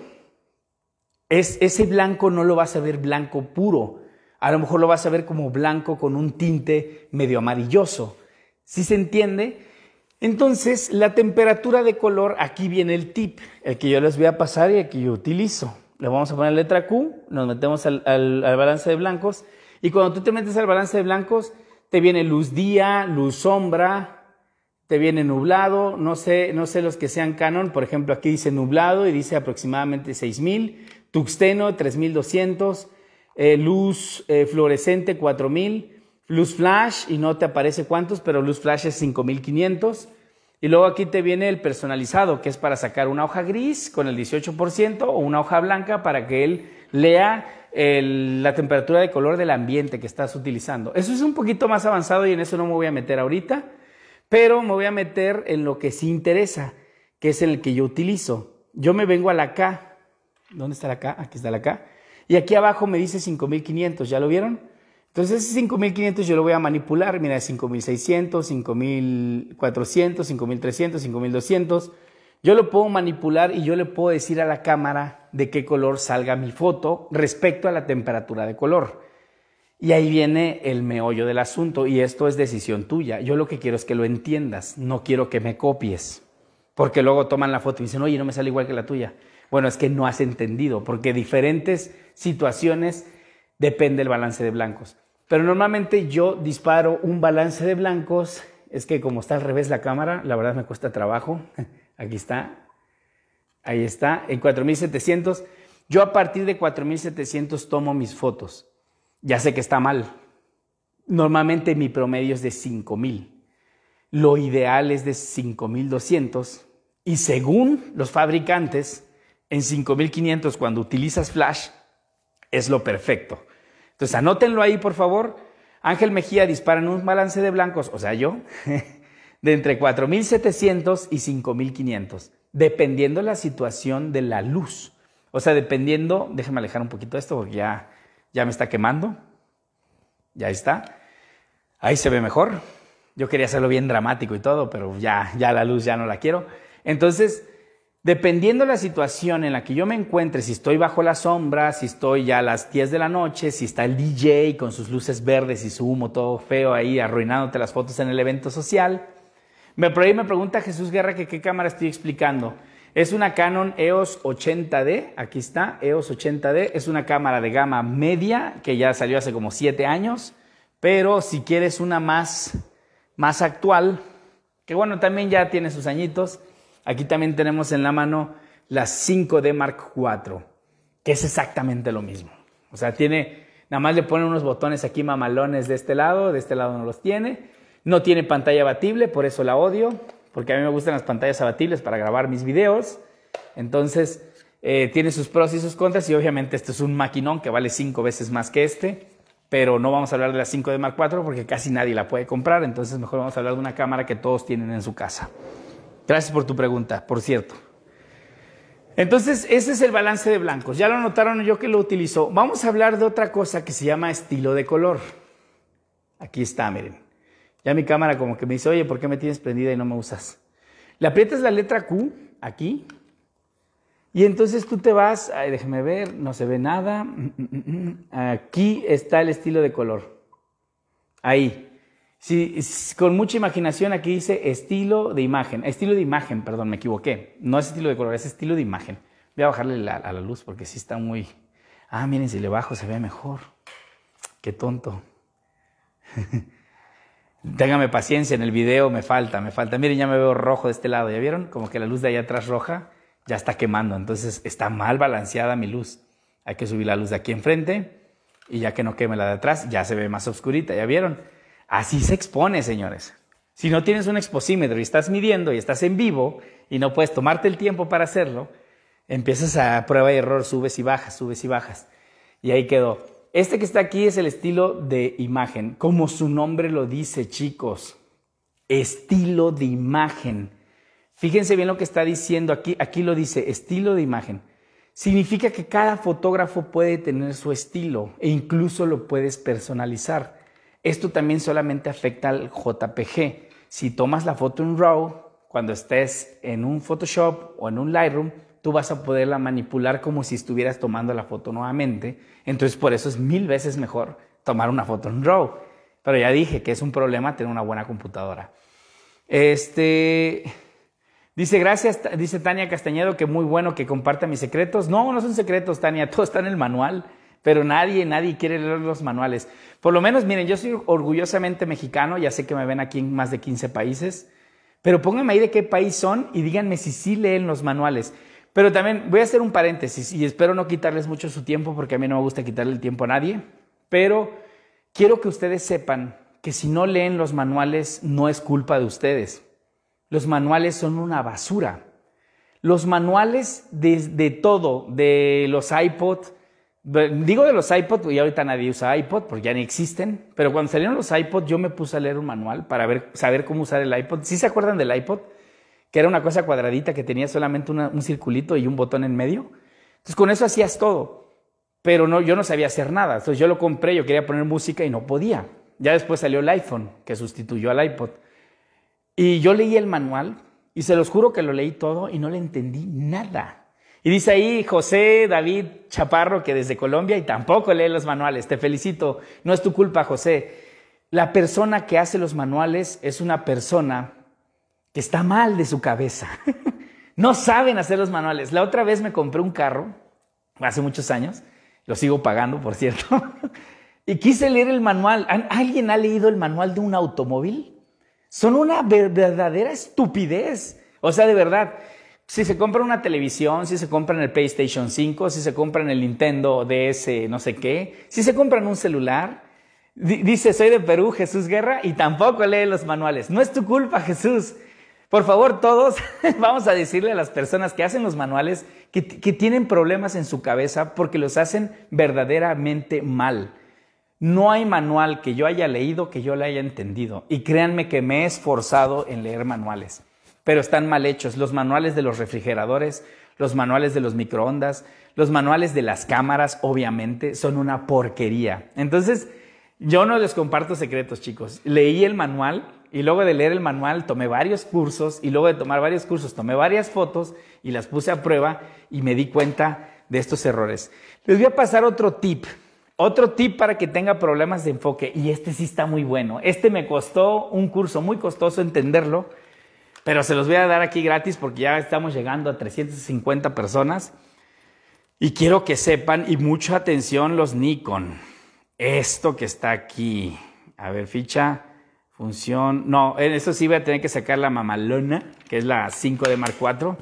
ese blanco no lo vas a ver blanco puro. A lo mejor lo vas a ver como blanco con un tinte medio amarilloso. ¿Sí se entiende? Entonces, la temperatura de color, aquí viene el tip, el que yo les voy a pasar y el que yo utilizo. Le vamos a poner letra Q, nos metemos al, al balance de blancos y cuando tú te metes al balance de blancos, te viene luz día, luz sombra, te viene nublado, no sé, no sé los que sean canon, por ejemplo, aquí dice nublado y dice aproximadamente 6000, tuxteno 3200, eh, luz eh, fluorescente 4000, luz flash y no te aparece cuántos, pero luz flash es 5500. Y luego aquí te viene el personalizado, que es para sacar una hoja gris con el 18% o una hoja blanca para que él lea la temperatura de color del ambiente que estás utilizando. Eso es un poquito más avanzado y en eso no me voy a meter ahorita. Pero me voy a meter en lo que sí interesa, que es el que yo utilizo. Yo me vengo a la K. ¿Dónde está la K? Aquí está la K. Y aquí abajo me dice 5500, ¿ya lo vieron? Entonces ese 5500 yo lo voy a manipular, mira, 5600, 5400, 5300, 5200. Yo lo puedo manipular y yo le puedo decir a la cámara de qué color salga mi foto respecto a la temperatura de color. Y ahí viene el meollo del asunto y esto es decisión tuya. Yo lo que quiero es que lo entiendas, no quiero que me copies, porque luego toman la foto y dicen, oye, no me sale igual que la tuya. Bueno, es que no has entendido, porque diferentes situaciones depende el balance de blancos. Pero normalmente yo disparo un balance de blancos, es que como está al revés la cámara, la verdad me cuesta trabajo. [laughs] Aquí está, ahí está, en 4700. Yo a partir de 4700 tomo mis fotos ya sé que está mal. Normalmente mi promedio es de 5000. Lo ideal es de 5200 y según los fabricantes en 5500 cuando utilizas flash es lo perfecto. Entonces anótenlo ahí por favor. Ángel Mejía dispara en un balance de blancos, o sea, yo [laughs] de entre 4700 y 5500, dependiendo la situación de la luz. O sea, dependiendo, déjeme alejar un poquito esto porque ya ya me está quemando, ya está, ahí se ve mejor. Yo quería hacerlo bien dramático y todo, pero ya, ya la luz ya no la quiero. Entonces, dependiendo de la situación en la que yo me encuentre, si estoy bajo la sombra, si estoy ya a las 10 de la noche, si está el DJ con sus luces verdes y su humo todo feo ahí arruinándote las fotos en el evento social, me, me pregunta Jesús Guerra que qué cámara estoy explicando. Es una Canon EOS 80D, aquí está, EOS 80D, es una cámara de gama media que ya salió hace como 7 años, pero si quieres una más, más actual, que bueno, también ya tiene sus añitos, aquí también tenemos en la mano la 5D Mark IV, que es exactamente lo mismo. O sea, tiene, nada más le ponen unos botones aquí mamalones de este lado, de este lado no los tiene, no tiene pantalla abatible, por eso la odio, porque a mí me gustan las pantallas abatibles para grabar mis videos. Entonces, eh, tiene sus pros y sus contras y obviamente este es un maquinón que vale cinco veces más que este, pero no vamos a hablar de la 5 de Mark IV porque casi nadie la puede comprar, entonces mejor vamos a hablar de una cámara que todos tienen en su casa. Gracias por tu pregunta, por cierto. Entonces, ese es el balance de blancos. Ya lo notaron yo que lo utilizo. Vamos a hablar de otra cosa que se llama estilo de color. Aquí está, miren. Ya mi cámara como que me dice, oye, ¿por qué me tienes prendida y no me usas? Le aprietas la letra Q aquí y entonces tú te vas, ay, déjeme ver, no se ve nada. Mm, mm, mm, aquí está el estilo de color. Ahí. Si, con mucha imaginación aquí dice estilo de imagen. Estilo de imagen, perdón, me equivoqué. No es estilo de color, es estilo de imagen. Voy a bajarle a la luz porque sí está muy... Ah, miren, si le bajo se ve mejor. Qué tonto. [laughs] Téngame paciencia, en el video me falta, me falta. Miren, ya me veo rojo de este lado, ¿ya vieron? Como que la luz de allá atrás roja ya está quemando, entonces está mal balanceada mi luz. Hay que subir la luz de aquí enfrente y ya que no queme la de atrás, ya se ve más oscurita, ¿ya vieron? Así se expone, señores. Si no tienes un exposímetro y estás midiendo y estás en vivo y no puedes tomarte el tiempo para hacerlo, empiezas a prueba y error, subes y bajas, subes y bajas. Y ahí quedó. Este que está aquí es el estilo de imagen. Como su nombre lo dice, chicos. Estilo de imagen. Fíjense bien lo que está diciendo aquí. Aquí lo dice, estilo de imagen. Significa que cada fotógrafo puede tener su estilo e incluso lo puedes personalizar. Esto también solamente afecta al JPG. Si tomas la foto en RAW, cuando estés en un Photoshop o en un Lightroom, tú vas a poderla manipular como si estuvieras tomando la foto nuevamente. Entonces por eso es mil veces mejor tomar una foto en RAW. Pero ya dije que es un problema tener una buena computadora. Este dice gracias, dice Tania Castañedo que muy bueno que comparta mis secretos. No, no son secretos, Tania, [laughs] todo está en el manual, pero nadie, nadie quiere leer los manuales. Por lo menos, miren, yo soy orgullosamente mexicano, ya sé que me ven aquí en más de 15 países, pero pónganme ahí de qué país son y díganme si sí leen los manuales. Pero también voy a hacer un paréntesis y espero no quitarles mucho su tiempo porque a mí no me gusta quitarle el tiempo a nadie, pero quiero que ustedes sepan que si no leen los manuales no es culpa de ustedes. Los manuales son una basura. Los manuales de, todo, de los iPod, digo de los iPod, y ahorita nadie usa iPod porque ya ni existen, pero cuando salieron los iPod yo me puse a leer un manual para ver, saber cómo usar el iPod. ¿Sí se acuerdan del iPod? que era una cosa cuadradita que tenía solamente un circulito y un botón en medio. Entonces con eso hacías todo, pero no, yo no sabía hacer nada. Entonces yo lo compré, yo quería poner música y no podía. Ya después salió el iPhone, que sustituyó al iPod. Y yo leí el manual y se los juro que lo leí todo y no le entendí nada. Y dice ahí José David Chaparro, que desde Colombia y tampoco lee los manuales. Te felicito, no es tu culpa, José. La persona que hace los manuales es una persona está mal de su cabeza. [laughs] no saben hacer los manuales. La otra vez me compré un carro, hace muchos años, lo sigo pagando, por cierto, [laughs] y quise leer el manual. ¿Alguien ha leído el manual de un automóvil? Son una verdadera estupidez. O sea, de verdad, si se compra una televisión, si se compran el PlayStation 5, si se compran el Nintendo DS, no sé qué, si se compran un celular, dice, soy de Perú, Jesús Guerra, y tampoco lee los manuales. No es tu culpa, Jesús. Por favor, todos [laughs] vamos a decirle a las personas que hacen los manuales que, tienen problemas en su cabeza porque los hacen verdaderamente mal. No hay manual que yo haya leído que yo le haya entendido. Y créanme que me he esforzado en leer manuales, pero están mal hechos. Los manuales de los refrigeradores, los manuales de los microondas, los manuales de las cámaras, obviamente, son una porquería. Entonces, yo no les comparto secretos, chicos. Leí el manual y luego de leer el manual tomé varios cursos y luego de tomar varios cursos tomé varias fotos y las puse a prueba y me di cuenta de estos errores. Les voy a pasar otro tip, otro tip para que tenga problemas de enfoque y este sí está muy bueno. Este me costó un curso muy costoso entenderlo, pero se los voy a dar aquí gratis porque ya estamos llegando a 350 personas y quiero que sepan y mucha atención los Nikon. Esto que está aquí. A ver, ficha Función. No, en eso sí voy a tener que sacar la mamalona, que es la 5 de Mark 4.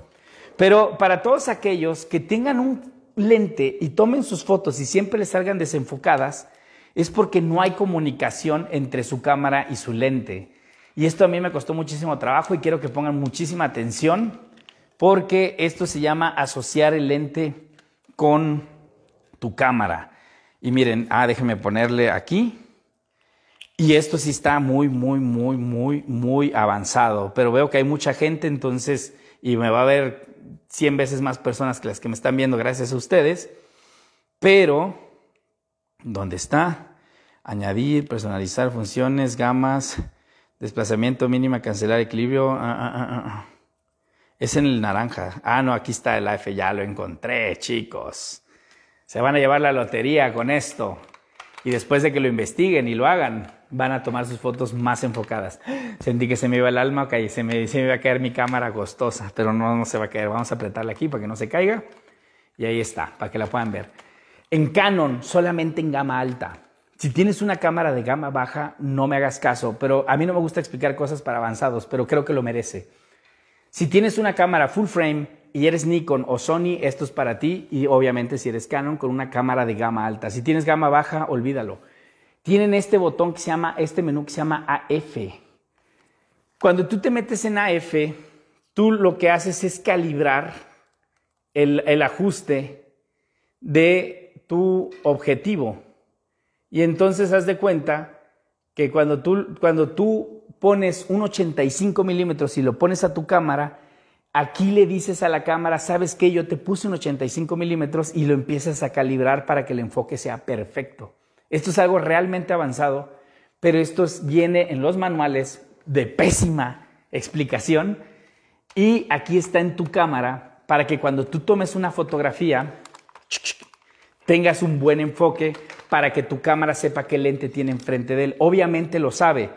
Pero para todos aquellos que tengan un lente y tomen sus fotos y siempre les salgan desenfocadas, es porque no hay comunicación entre su cámara y su lente. Y esto a mí me costó muchísimo trabajo y quiero que pongan muchísima atención porque esto se llama asociar el lente con tu cámara. Y miren, ah, déjenme ponerle aquí. Y esto sí está muy, muy, muy, muy, muy avanzado, pero veo que hay mucha gente, entonces, y me va a ver 100 veces más personas que las que me están viendo gracias a ustedes, pero, ¿dónde está? Añadir, personalizar funciones, gamas, desplazamiento mínima, cancelar equilibrio. Ah, ah, ah, ah es en el naranja. Ah, no, aquí está el AF, ya lo encontré, chicos. Se van a llevar la lotería con esto. Y después de que lo investiguen y lo hagan, van a tomar sus fotos más enfocadas. Sentí que se me iba el alma, ok, se me, se me iba a caer mi cámara costosa, pero no, no se va a caer. Vamos a apretarla aquí para que no se caiga. Y ahí está, para que la puedan ver. En Canon, solamente en gama alta. Si tienes una cámara de gama baja, no me hagas caso, pero a mí no me gusta explicar cosas para avanzados, pero creo que lo merece. Si tienes una cámara full frame y eres Nikon o Sony, esto es para ti y obviamente si eres Canon con una cámara de gama alta. Si tienes gama baja, olvídalo tienen este botón que se llama, este menú que se llama AF. Cuando tú te metes en AF, tú lo que haces es calibrar el, ajuste de tu objetivo. Y entonces haz de cuenta que cuando tú, cuando tú pones un 85 milímetros y lo pones a tu cámara, aquí le dices a la cámara, sabes que yo te puse un 85 milímetros y lo empiezas a calibrar para que el enfoque sea perfecto. Esto es algo realmente avanzado, pero esto viene en los manuales de pésima explicación y aquí está en tu cámara para que cuando tú tomes una fotografía tengas un buen enfoque para que tu cámara sepa qué lente tiene enfrente de él. Obviamente lo sabe,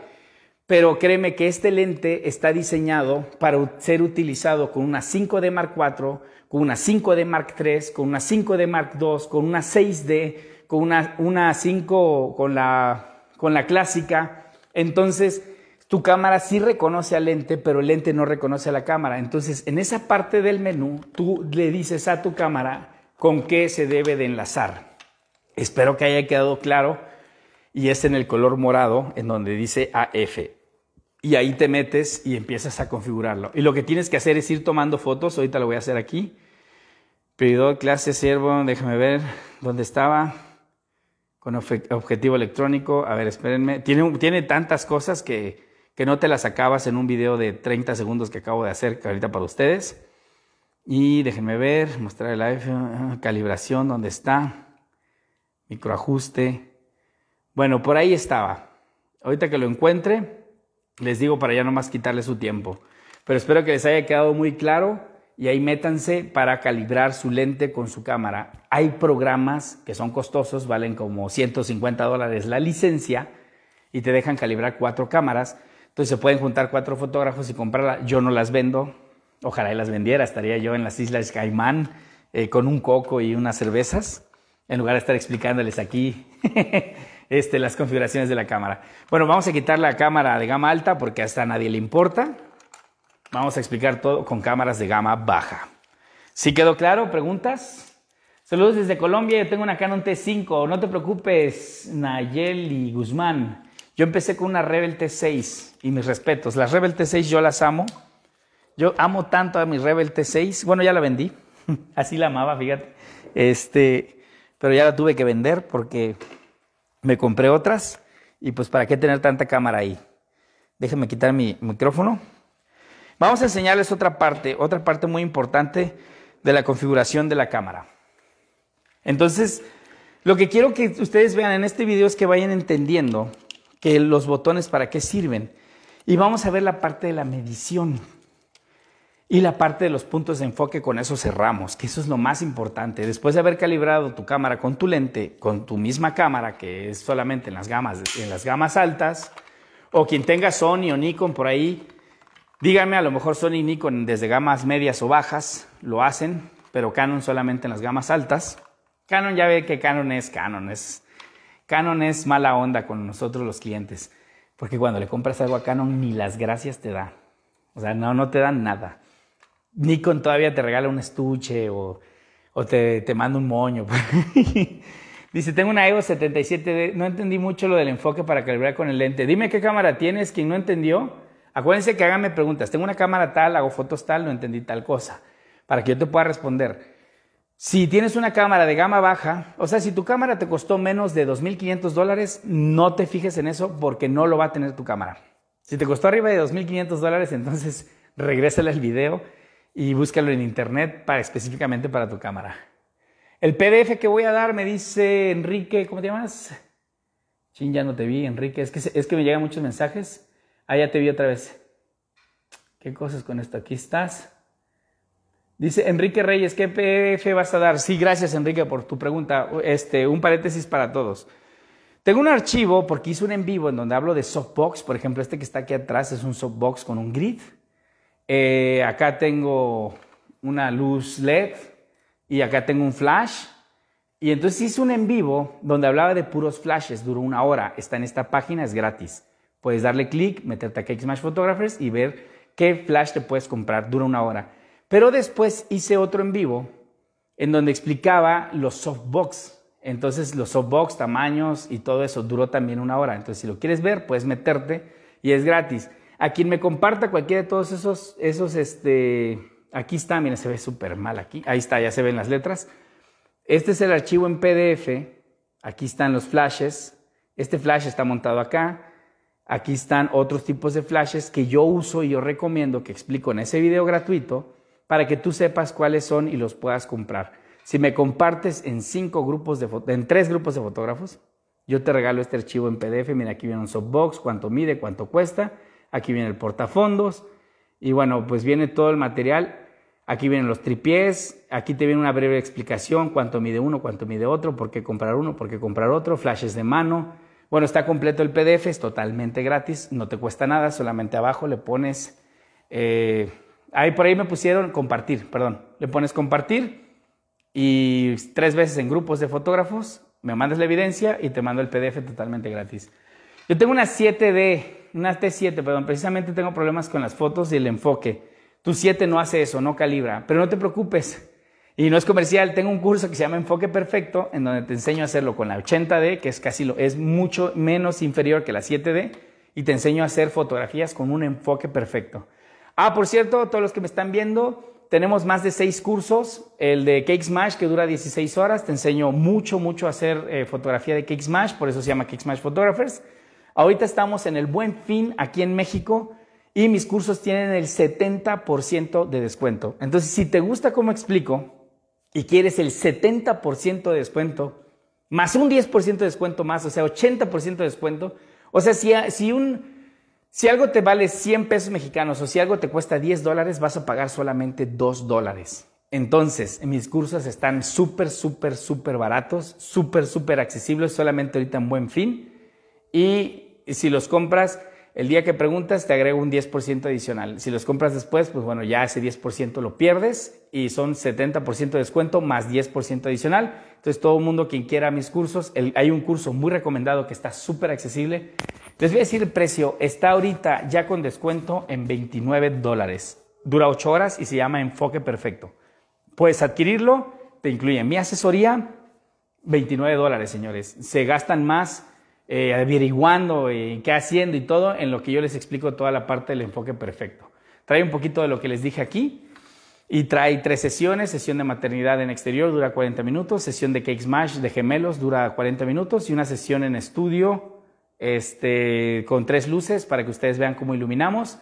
pero créeme que este lente está diseñado para ser utilizado con una 5D Mark IV, con una 5D Mark III, con una 5D Mark II, con una 6D, con una, una 5 con la, con la clásica. Entonces, tu cámara sí reconoce al lente, pero el lente no reconoce a la cámara. Entonces, en esa parte del menú, tú le dices a tu cámara con qué se debe de enlazar. Espero que haya quedado claro y es en el color morado en donde dice AF. Y ahí te metes y empiezas a configurarlo. Y lo que tienes que hacer es ir tomando fotos. Ahorita lo voy a hacer aquí. Pedido clase, siervo, déjame ver dónde estaba con objetivo electrónico. A ver, espérenme. Tiene, tantas cosas que, que, no te las acabas en un video de 30 segundos que acabo de hacer ahorita para ustedes. Y déjenme ver, mostrar el live ah, calibración, dónde está, microajuste. Bueno, por ahí estaba. Ahorita que lo encuentre, les digo para ya no más quitarle su tiempo. Pero espero que les haya quedado muy claro y ahí métanse para calibrar su lente con su cámara. Hay programas que son costosos, valen como 150 dólares la licencia y te dejan calibrar cuatro cámaras. Entonces se pueden juntar cuatro fotógrafos y comprarla. Yo no las vendo, ojalá y las vendiera. Estaría yo en las Islas Caimán eh, con un coco y unas cervezas, en lugar de estar explicándoles aquí [laughs] este, las configuraciones de la cámara. Bueno, vamos a quitar la cámara de gama alta porque hasta a nadie le importa. Vamos a explicar todo con cámaras de gama baja. ¿Sí quedó claro? ¿Preguntas? Saludos desde Colombia, yo tengo una Canon T5. No te preocupes, Nayeli Guzmán. Yo empecé con una Rebel T6 y mis respetos. Las Rebel T6 yo las amo. Yo amo tanto a mi Rebel T6. Bueno, ya la vendí. [laughs] Así la amaba, fíjate. Este, pero ya la tuve que vender porque me compré otras. Y pues, ¿para qué tener tanta cámara ahí? Déjenme quitar mi micrófono. Vamos a enseñarles otra parte, otra parte muy importante de la configuración de la cámara. Entonces, lo que quiero que ustedes vean en este video es que vayan entendiendo que los botones para qué sirven. Y vamos a ver la parte de la medición y la parte de los puntos de enfoque, con eso cerramos, que eso es lo más importante. Después de haber calibrado tu cámara con tu lente, con tu misma cámara, que es solamente en las gamas, en las gamas altas, o quien tenga Sony o Nikon por ahí, Díganme, a lo mejor Sony y Nikon desde gamas medias o bajas lo hacen, pero Canon solamente en las gamas altas. Canon ya ve que Canon es Canon, es Canon es mala onda con nosotros los clientes, porque cuando le compras algo a Canon ni las gracias te da. O sea, no, no te dan nada. Nikon todavía te regala un estuche o, o te, te manda un moño. [laughs] Dice, tengo una Evo 77D, no entendí mucho lo del enfoque para calibrar con el lente. Dime qué cámara tienes, quien no entendió. Acuérdense que háganme preguntas. Tengo una cámara tal, hago fotos tal, no entendí tal cosa, para que yo te pueda responder. Si tienes una cámara de gama baja, o sea, si tu cámara te costó menos de 2.500 dólares, no te fijes en eso porque no lo va a tener tu cámara. Si te costó arriba de 2.500 dólares, entonces [laughs] regrésale el video y búscalo en internet para, específicamente para tu cámara. El PDF que voy a dar me dice Enrique, ¿cómo te llamas? Chin, ya no te vi, Enrique. Es que, es que me llegan muchos mensajes. Ah, ya te vi otra vez. ¿Qué cosas con esto? Aquí estás. Dice Enrique Reyes, ¿qué PDF vas a dar? Sí, gracias Enrique por tu pregunta. Este, un paréntesis para todos. Tengo un archivo, porque hice un en vivo en donde hablo de softbox. Por ejemplo, este que está aquí atrás es un softbox con un grid. Eh, acá tengo una luz LED y acá tengo un flash. Y entonces hice un en vivo donde hablaba de puros flashes, duró una hora. Está en esta página, es gratis. Puedes darle clic, meterte a Cake Photographers y ver qué flash te puedes comprar. Dura una hora. Pero después hice otro en vivo en donde explicaba los softbox. Entonces los softbox, tamaños y todo eso duró también una hora. Entonces si lo quieres ver, puedes meterte y es gratis. A quien me comparta cualquiera de todos esos, esos este, aquí está, mira, se ve súper mal aquí. Ahí está, ya se ven las letras. Este es el archivo en PDF. Aquí están los flashes. Este flash está montado acá. Aquí están otros tipos de flashes que yo uso y yo recomiendo que explico en ese video gratuito para que tú sepas cuáles son y los puedas comprar. Si me compartes en cinco grupos en tres grupos de fotógrafos, yo te regalo este archivo en PDF. Mira, aquí viene un softbox, cuánto mide, cuánto cuesta. Aquí viene el portafondos. Y bueno, pues viene todo el material. Aquí vienen los tripiés. Aquí te viene una breve explicación: cuánto mide uno, cuánto mide otro, por qué comprar uno, por qué comprar otro, flashes de mano bueno, está completo el PDF, es totalmente gratis, no te cuesta nada, solamente abajo le pones... Eh, ahí por ahí me pusieron compartir, perdón. Le pones compartir y tres veces en grupos de fotógrafos, me mandas la evidencia y te mando el PDF totalmente gratis. Yo tengo una 7D, una T7, perdón, precisamente tengo problemas con las fotos y el enfoque. Tu 7 no hace eso, no calibra, pero no te preocupes. Y no es comercial, tengo un curso que se llama Enfoque Perfecto, en donde te enseño a hacerlo con la 80D, que es casi lo, es mucho menos inferior que la 7D, y te enseño a hacer fotografías con un enfoque perfecto. Ah, por cierto, todos los que me están viendo, tenemos más de seis cursos. El de Cake Smash, que dura 16 horas, te enseño mucho, mucho a hacer eh, fotografía de Cake Smash, por eso se llama Cake Smash Photographers. Ahorita estamos en el Buen Fin aquí en México y mis cursos tienen el 70% de descuento. Entonces, si te gusta cómo explico, y quieres el 70% de descuento, más un 10% de descuento más, o sea, 80% de descuento, o sea, si, si, un, si algo te vale 100 pesos mexicanos o si algo te cuesta 10 dólares, vas a pagar solamente 2 dólares. Entonces, mis cursos están súper, súper, súper baratos, súper, súper accesibles, solamente ahorita en buen fin. Y si los compras, el día que preguntas te agrego un 10% adicional. Si los compras después, pues bueno, ya ese 10% lo pierdes y son 70% de descuento más 10% adicional. Entonces todo el mundo quien quiera mis cursos, hay un curso muy recomendado que está súper accesible. Les voy a decir el precio, está ahorita ya con descuento en 29 dólares. Dura 8 horas y se llama Enfoque Perfecto. Puedes adquirirlo, te incluye mi asesoría, 29 dólares, señores. Se gastan más eh, averiguando eh, qué haciendo y todo, en lo que yo les explico toda la parte del enfoque perfecto. Trae un poquito de lo que les dije aquí y trae tres sesiones, sesión de maternidad en exterior dura 40 minutos, sesión de cake smash de gemelos dura 40 minutos y una sesión en estudio este, con tres luces para que ustedes vean cómo iluminamos.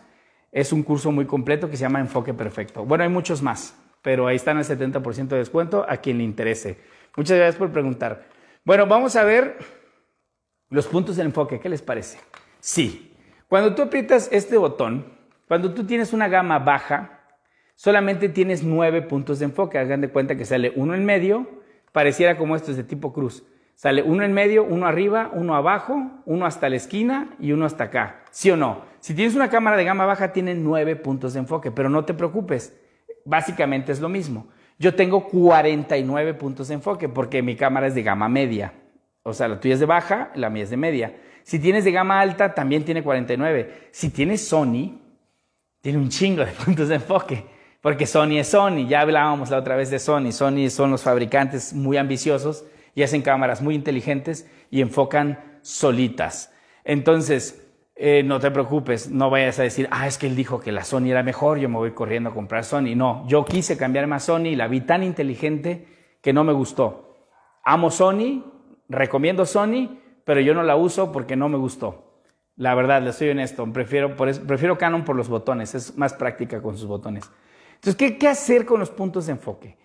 Es un curso muy completo que se llama Enfoque Perfecto. Bueno, hay muchos más, pero ahí están el 70% de descuento a quien le interese. Muchas gracias por preguntar. Bueno, vamos a ver los puntos de enfoque, ¿qué les parece? Sí. Cuando tú aprietas este botón, cuando tú tienes una gama baja, solamente tienes nueve puntos de enfoque. Hagan de cuenta que sale uno en medio, pareciera como esto, es de tipo cruz. Sale uno en medio, uno arriba, uno abajo, uno hasta la esquina y uno hasta acá. ¿Sí o no? Si tienes una cámara de gama baja, tiene nueve puntos de enfoque, pero no te preocupes. Básicamente es lo mismo. Yo tengo 49 puntos de enfoque porque mi cámara es de gama media. O sea, la tuya es de baja, la mía es de media. Si tienes de gama alta, también tiene 49. Si tienes Sony, tiene un chingo de [laughs] puntos de enfoque. Porque Sony es Sony. Ya hablábamos la otra vez de Sony. Sony son los fabricantes muy ambiciosos y hacen cámaras muy inteligentes y enfocan solitas. Entonces, eh, no te preocupes, no vayas a decir, ah, es que él dijo que la Sony era mejor, yo me voy corriendo a comprar Sony. No, yo quise cambiarme a Sony, y la vi tan inteligente que no me gustó. Amo Sony, recomiendo Sony, pero yo no la uso porque no me gustó. La verdad, le soy honesto, prefiero, prefiero Canon por los botones, es más práctica con sus botones. Entonces, ¿qué, ¿qué hacer con los puntos de enfoque?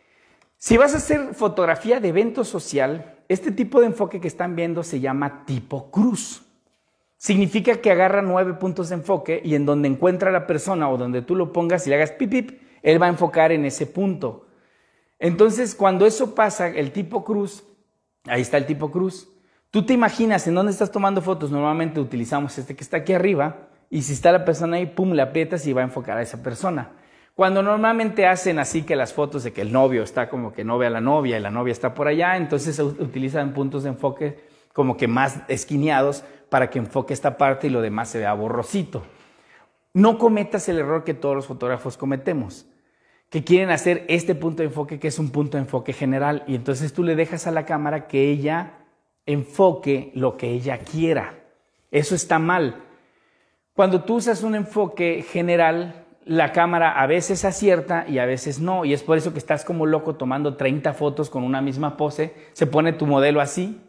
Si vas a hacer fotografía de evento social, este tipo de enfoque que están viendo se llama tipo cruz. Significa que agarra nueve puntos de enfoque y en donde encuentra la persona o donde tú lo pongas y le hagas pip, pip, él va a enfocar en ese punto. Entonces, cuando eso pasa, el tipo cruz Ahí está el tipo cruz. Tú te imaginas en dónde estás tomando fotos. Normalmente utilizamos este que está aquí arriba. Y si está la persona ahí, pum, la aprietas y va a enfocar a esa persona. Cuando normalmente hacen así que las fotos de que el novio está como que no ve a la novia y la novia está por allá, entonces se utilizan puntos de enfoque como que más esquineados para que enfoque esta parte y lo demás se vea borrosito. No cometas el error que todos los fotógrafos cometemos que quieren hacer este punto de enfoque que es un punto de enfoque general y entonces tú le dejas a la cámara que ella enfoque lo que ella quiera. Eso está mal. Cuando tú usas un enfoque general, la cámara a veces acierta y a veces no, y es por eso que estás como loco tomando 30 fotos con una misma pose, se pone tu modelo así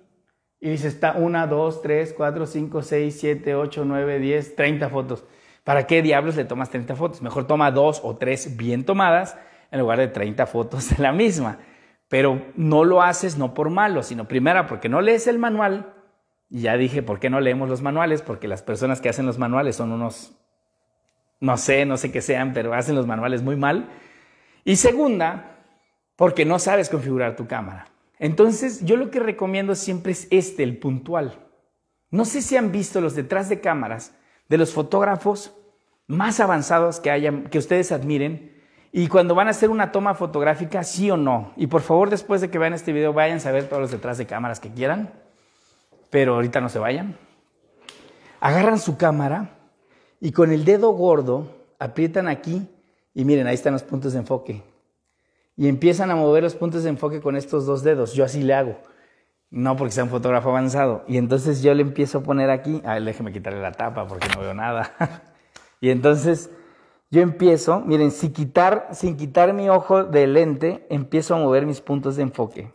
y dice está 1, 2, 3, 4, 5, 6, 7, 8, 9, 10, 30 fotos. ¿Para qué diablos le tomas 30 fotos? Mejor toma dos o tres bien tomadas en lugar de 30 fotos de la misma. Pero no lo haces no por malo, sino primera porque no lees el manual. ya dije, ¿por qué no leemos los manuales? Porque las personas que hacen los manuales son unos, no sé, no sé qué sean, pero hacen los manuales muy mal. Y segunda, porque no sabes configurar tu cámara. Entonces, yo lo que recomiendo siempre es este, el puntual. No sé si han visto los detrás de cámaras de los fotógrafos más avanzados que, que ustedes admiren. Y cuando van a hacer una toma fotográfica, sí o no. Y por favor, después de que vean este video, vayan a ver todos los detrás de cámaras que quieran. Pero ahorita no se vayan. Agarran su cámara y con el dedo gordo aprietan aquí y miren, ahí están los puntos de enfoque. Y empiezan a mover los puntos de enfoque con estos dos dedos. Yo así le hago. No, porque sea un fotógrafo avanzado. Y entonces yo le empiezo a poner aquí, a déjeme quitarle la tapa porque no veo nada. [laughs] y entonces yo empiezo, miren, sin quitar, sin quitar mi ojo del lente, empiezo a mover mis puntos de enfoque.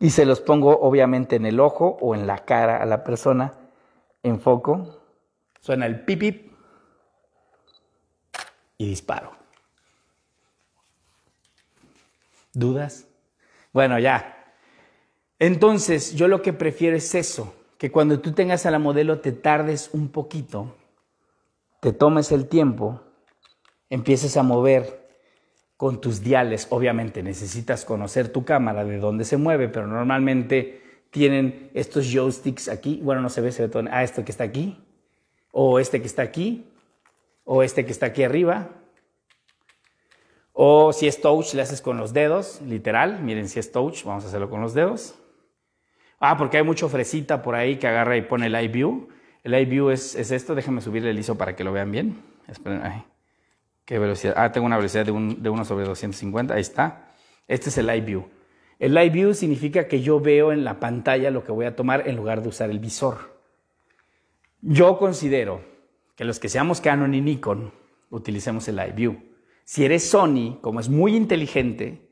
Y se los pongo obviamente en el ojo o en la cara a la persona. Enfoco, suena el pipip y disparo. ¿Dudas? Bueno, ya. Entonces, yo lo que prefiero es eso, que cuando tú tengas a la modelo te tardes un poquito, te tomes el tiempo, empieces a mover con tus diales. Obviamente necesitas conocer tu cámara, de dónde se mueve, pero normalmente tienen estos joysticks aquí. Bueno, no se ve, se ve todo. Ah, este que está aquí, o este que está aquí, o este que está aquí arriba. O si es touch, le haces con los dedos, literal. Miren, si es touch, vamos a hacerlo con los dedos. Ah, porque hay mucho fresita por ahí que agarra y pone el iView. El iView es, es esto. Déjenme subirle el ISO para que lo vean bien. Esperen, ahí. ¿Qué velocidad? Ah, tengo una velocidad de, de 1 sobre 250. Ahí está. Este es el live view. El live view significa que yo veo en la pantalla lo que voy a tomar en lugar de usar el visor. Yo considero que los que seamos Canon y Nikon utilicemos el live view. Si eres Sony, como es muy inteligente,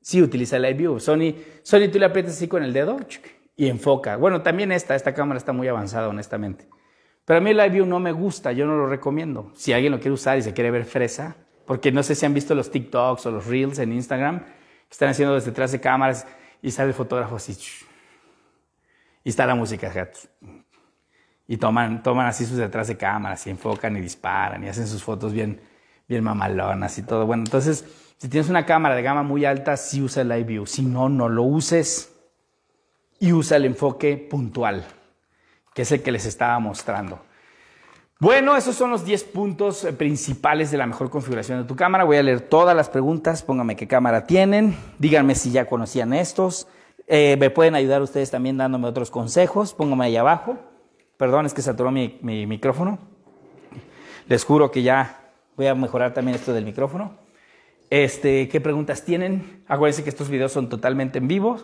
sí utiliza el live view. Sony, Sony tú le aprietas así con el dedo y enfoca. Bueno, también esta, esta cámara está muy avanzada, honestamente. Pero a mí el Live View no me gusta, yo no lo recomiendo. Si alguien lo quiere usar y se quiere ver fresa, porque no sé si han visto los TikToks o los Reels en Instagram, están haciendo desde detrás de cámaras y sale el fotógrafo así. Y está la música. Y toman, toman así sus detrás de cámaras y enfocan y disparan y hacen sus fotos bien, bien mamalonas y todo. Bueno, entonces, si tienes una cámara de gama muy alta, sí usa el Live View. Si no, no lo uses y usa el enfoque puntual, que es el que les estaba mostrando. Bueno, esos son los 10 puntos eh, principales de la mejor configuración de tu cámara. Voy a leer todas las preguntas, pónganme qué cámara tienen, díganme si ya conocían estos. Eh, me pueden ayudar ustedes también dándome otros consejos, pónganme ahí abajo. Perdón, es que saturó mi, mi micrófono. Les juro que ya voy a mejorar también esto del micrófono. Este, ¿Qué preguntas tienen? Acuérdense que estos videos son totalmente en vivo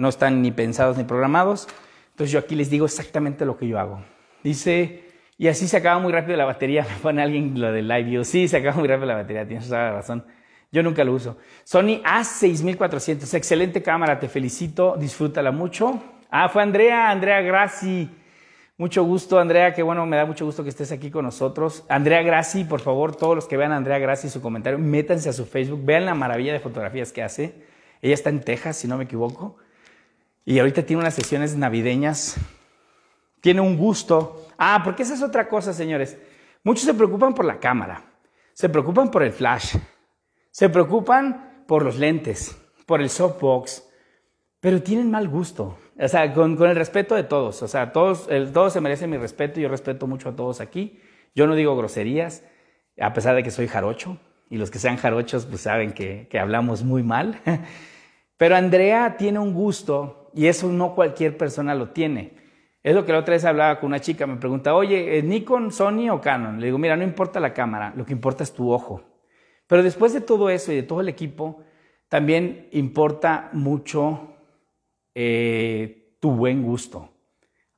no están ni pensados ni programados. Entonces yo aquí les digo exactamente lo que yo hago. Dice, y así se acaba muy rápido la batería. [laughs] Me pone alguien lo del live view. Sí, se acaba muy rápido la batería, tienes la razón. Yo nunca lo uso. Sony A6400, excelente cámara, te felicito, disfrútala mucho. Ah, fue Andrea, Andrea Graci. Mucho gusto, Andrea, que bueno, me da mucho gusto que estés aquí con nosotros. Andrea Graci, por favor, todos los que vean a Andrea Graci su comentario, métanse a su Facebook, vean la maravilla de fotografías que hace. Ella está en Texas, si no me equivoco. Y ahorita tiene unas sesiones navideñas. Tiene un gusto. Ah, porque esa es otra cosa, señores. Muchos se preocupan por la cámara. Se preocupan por el flash. Se preocupan por los lentes, por el softbox. Pero tienen mal gusto. O sea, con, el respeto de todos. O sea, todos, todos se merecen mi respeto. y Yo respeto mucho a todos aquí. Yo no digo groserías, a pesar de que soy jarocho. Y los que sean jarochos, pues saben que hablamos muy mal. [laughs] Pero Andrea tiene un gusto y eso no cualquier persona lo tiene. Es lo que la otra vez hablaba con una chica, me pregunta, oye, ¿es Nikon, Sony o Canon? Le digo, mira, no importa la cámara, lo que importa es tu ojo. Pero después de todo eso y de todo el equipo, también importa mucho eh, tu buen gusto.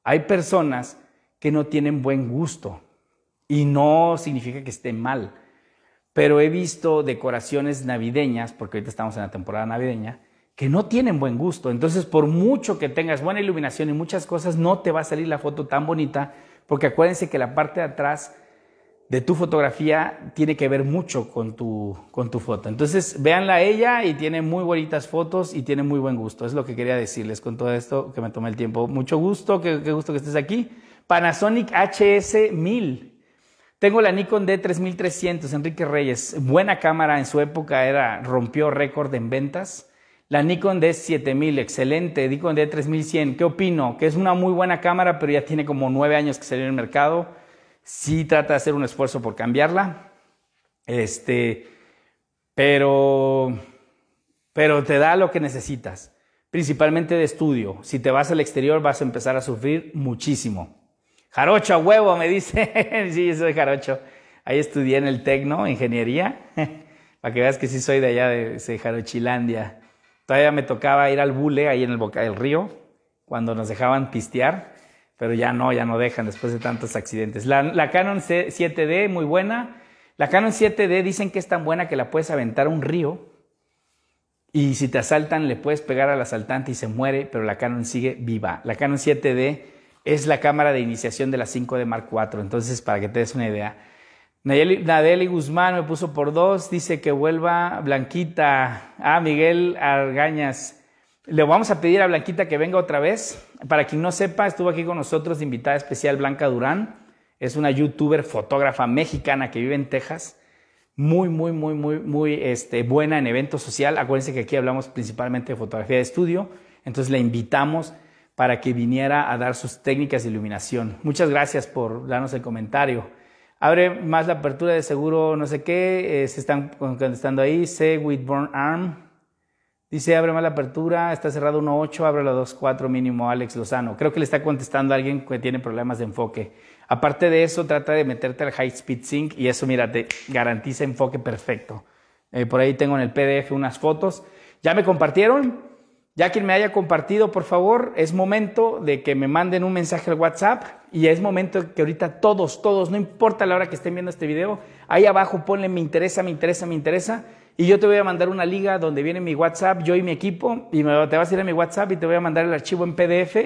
Hay personas que no tienen buen gusto y no significa que esté mal. Pero he visto decoraciones navideñas, porque ahorita estamos en la temporada navideña, que no tienen buen gusto. Entonces, por mucho que tengas buena iluminación y muchas cosas, no te va a salir la foto tan bonita, porque acuérdense que la parte de atrás de tu fotografía tiene que ver mucho con tu, con tu foto. Entonces, véanla ella y tiene muy bonitas fotos y tiene muy buen gusto. Es lo que quería decirles con todo esto que me tomé el tiempo. Mucho gusto, qué, gusto que estés aquí. Panasonic HS1000. Tengo la Nikon D3300, Enrique Reyes. Buena cámara en su época, era, rompió récord en ventas. La Nikon D7000, excelente. Nikon D3100, ¿qué opino? Que es una muy buena cámara, pero ya tiene como nueve años que salió en el mercado. Sí trata de hacer un esfuerzo por cambiarla. Este, pero, pero te da lo que necesitas. Principalmente de estudio. Si te vas al exterior vas a empezar a sufrir muchísimo. Jarocho a huevo, me dice. [laughs] sí, soy jarocho. Ahí estudié en el Tecno, ingeniería. [laughs] Para que veas que sí soy de allá, de, de Jarochilandia. Todavía me tocaba ir al bule ahí en el boca del río, cuando nos dejaban pistear, pero ya no, ya no dejan después de tantos accidentes. La, la Canon 7D, muy buena. La Canon 7D dicen que es tan buena que la puedes aventar a un río y si te asaltan le puedes pegar al asaltante y se muere, pero la Canon sigue viva. La Canon 7D es la cámara de iniciación de la 5D Mark IV, entonces para que te des una idea. Nadeli Guzmán me puso por dos, dice que vuelva Blanquita. Ah, Miguel Argañas. Le vamos a pedir a Blanquita que venga otra vez. Para quien no sepa, estuvo aquí con nosotros de invitada especial Blanca Durán. Es una youtuber fotógrafa mexicana que vive en Texas. Muy, muy, muy, muy, muy este, buena en evento social. Acuérdense que aquí hablamos principalmente de fotografía de estudio. Entonces la invitamos para que viniera a dar sus técnicas de iluminación. Muchas gracias por darnos el comentario. Abre más la apertura de seguro no sé qué, eh, se están contestando ahí, C with arm. Dice, abre más la apertura, está cerrado 1.8, abre la 2.4 mínimo Alex Lozano. Creo que le está contestando a alguien que tiene problemas de enfoque. Aparte de eso, trata de meterte al High Speed Sync y eso, mira, te garantiza enfoque perfecto. Eh, por ahí tengo en el PDF unas fotos. Ya me compartieron, ya quien me haya compartido, por favor, es momento de que me manden un mensaje al WhatsApp y es momento que ahorita todos, todos, no importa la hora que estén viendo este video, ahí abajo ponle me interesa, me interesa, me interesa y yo te voy a mandar una liga donde viene mi WhatsApp, yo y mi equipo y te vas a ir a mi WhatsApp y te voy a mandar el archivo en PDF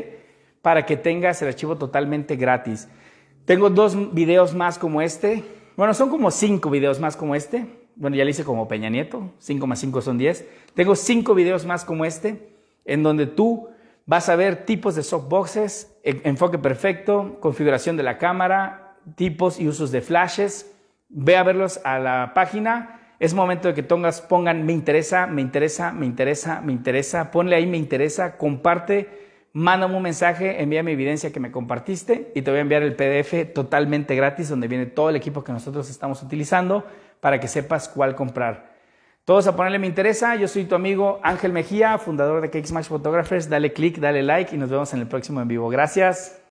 para que tengas el archivo totalmente gratis. Tengo dos videos más como este. Bueno, son como cinco videos más como este. Bueno, ya le hice como Peña Nieto. Cinco más cinco son diez. Tengo cinco videos más como este en donde tú vas a ver tipos de softboxes, enfoque perfecto, configuración de la cámara, tipos y usos de flashes. Ve a verlos a la página. Es momento de que tongas, pongan me interesa, me interesa, me interesa, me interesa. Ponle ahí me interesa, comparte, mándame un mensaje, envíame evidencia que me compartiste y te voy a enviar el PDF totalmente gratis donde viene todo el equipo que nosotros estamos utilizando para que sepas cuál comprar. Todos a ponerle me interesa. Yo soy tu amigo Ángel Mejía, fundador de KX Smash Photographers. Dale click, dale like y nos vemos en el próximo en vivo. Gracias.